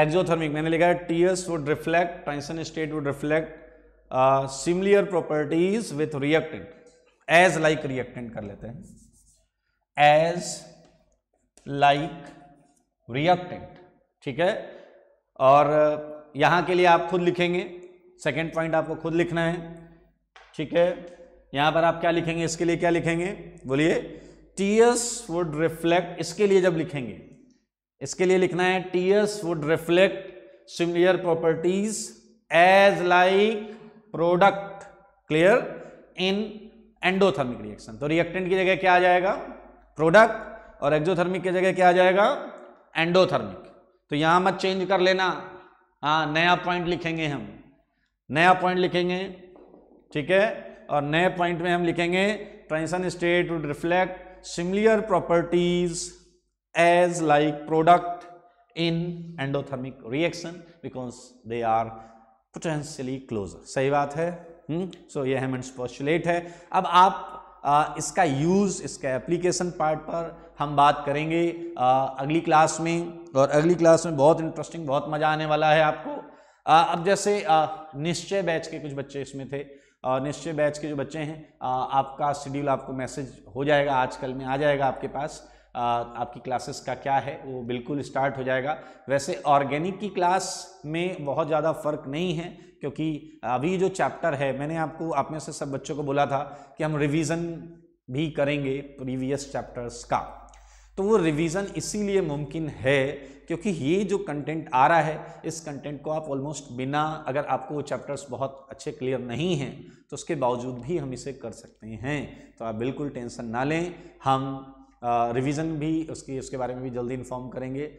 [SPEAKER 1] एक्जोथर्मिक मैंने लिखा है TS would reflect transition state would reflect similar properties with reactant as like reactant कर लेते हैं एज लाइक रिएक्टेंट ठीक है और uh, यहाँ के लिए आप खुद लिखेंगे सेकेंड पॉइंट आपको खुद लिखना है ठीक है यहाँ पर आप क्या लिखेंगे इसके लिए क्या लिखेंगे बोलिए टीएस वुड रिफ्लेक्ट इसके लिए जब लिखेंगे इसके लिए लिखना है TS would reflect similar properties as like product clear in endothermic reaction तो रिएक्टेंट की जगह क्या आ जाएगा प्रोडक्ट और एक्जोथर्मिक की जगह क्या आ जाएगा एंडोथर्मिक तो यहां मत चेंज कर लेना हाँ नया पॉइंट लिखेंगे हम नया पॉइंट लिखेंगे ठीक है और नए पॉइंट में हम लिखेंगे transition state would reflect similar properties as like product in endothermic reaction because they are potentially closer सही बात है hmm? so ये हेमेंट postulate है अब आप आ, इसका यूज इसका एप्लीकेशन पार्ट पर हम बात करेंगे आ, अगली क्लास में और अगली क्लास में बहुत इंटरेस्टिंग बहुत मजा आने वाला है आपको आ, अब जैसे निश्चय बैच के कुछ बच्चे इसमें थे निश्चय बैच के जो बच्चे हैं आपका शेड्यूल आपको मैसेज हो जाएगा आजकल में आ जाएगा आपके पास आपकी क्लासेस का क्या है वो बिल्कुल स्टार्ट हो जाएगा वैसे ऑर्गेनिक की क्लास में बहुत ज़्यादा फ़र्क नहीं है क्योंकि अभी जो चैप्टर है मैंने आपको आप में से सब बच्चों को बोला था कि हम रिवीज़न भी करेंगे प्रीवियस चैप्टर्स का तो वो रिवीज़न इसीलिए मुमकिन है क्योंकि ये जो कंटेंट आ रहा है इस कंटेंट को आप ऑलमोस्ट बिना अगर आपको वो चैप्टर्स बहुत अच्छे क्लियर नहीं हैं तो उसके बावजूद भी हम इसे कर सकते हैं तो आप बिल्कुल टेंशन ना लें हम रिवीजन भी उसकी उसके बारे में भी जल्दी इन्फॉर्म करेंगे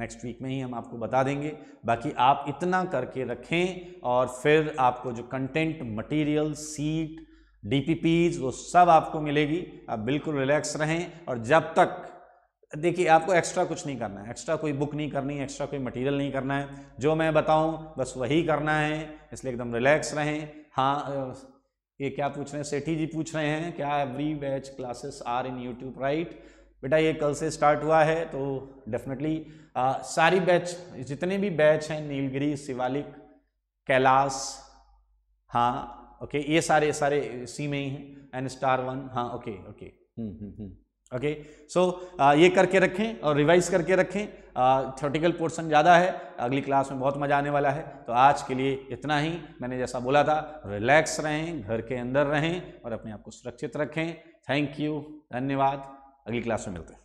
[SPEAKER 1] नेक्स्ट वीक में ही हम आपको बता देंगे बाकी आप इतना करके रखें और फिर आपको जो कंटेंट मटेरियल सीट डी वो सब आपको मिलेगी आप बिल्कुल रिलैक्स रहें और जब तक देखिए आपको एक्स्ट्रा कुछ नहीं करना है एक्स्ट्रा कोई बुक नहीं करनी है एक्स्ट्रा कोई मटेरियल नहीं करना है जो मैं बताऊं बस वही करना है इसलिए एकदम रिलैक्स रहें हाँ ये क्या पूछ रहे हैं सेठी जी पूछ रहे हैं क्या every batch classes are in YouTube right बेटा ये कल से स्टार्ट हुआ है तो डेफिनेटली सारी बैच जितने भी बैच हैं नीलगिरी शिवालिक कैलाश हाँ ओके ये सारे सारे सी में ही हैं एंड स्टार वन हाँ okay okay hmm hmm hmm okay so uh, ये करके रखें और रिवाइज करके रखें थ्योरेटिकल uh, पोर्शन ज़्यादा है अगली क्लास में बहुत मज़ा आने वाला है तो आज के लिए इतना ही मैंने जैसा बोला था रिलैक्स रहें घर के अंदर रहें और अपने आप को सुरक्षित रखें थैंक यू धन्यवाद अगली क्लास में मिलते हैं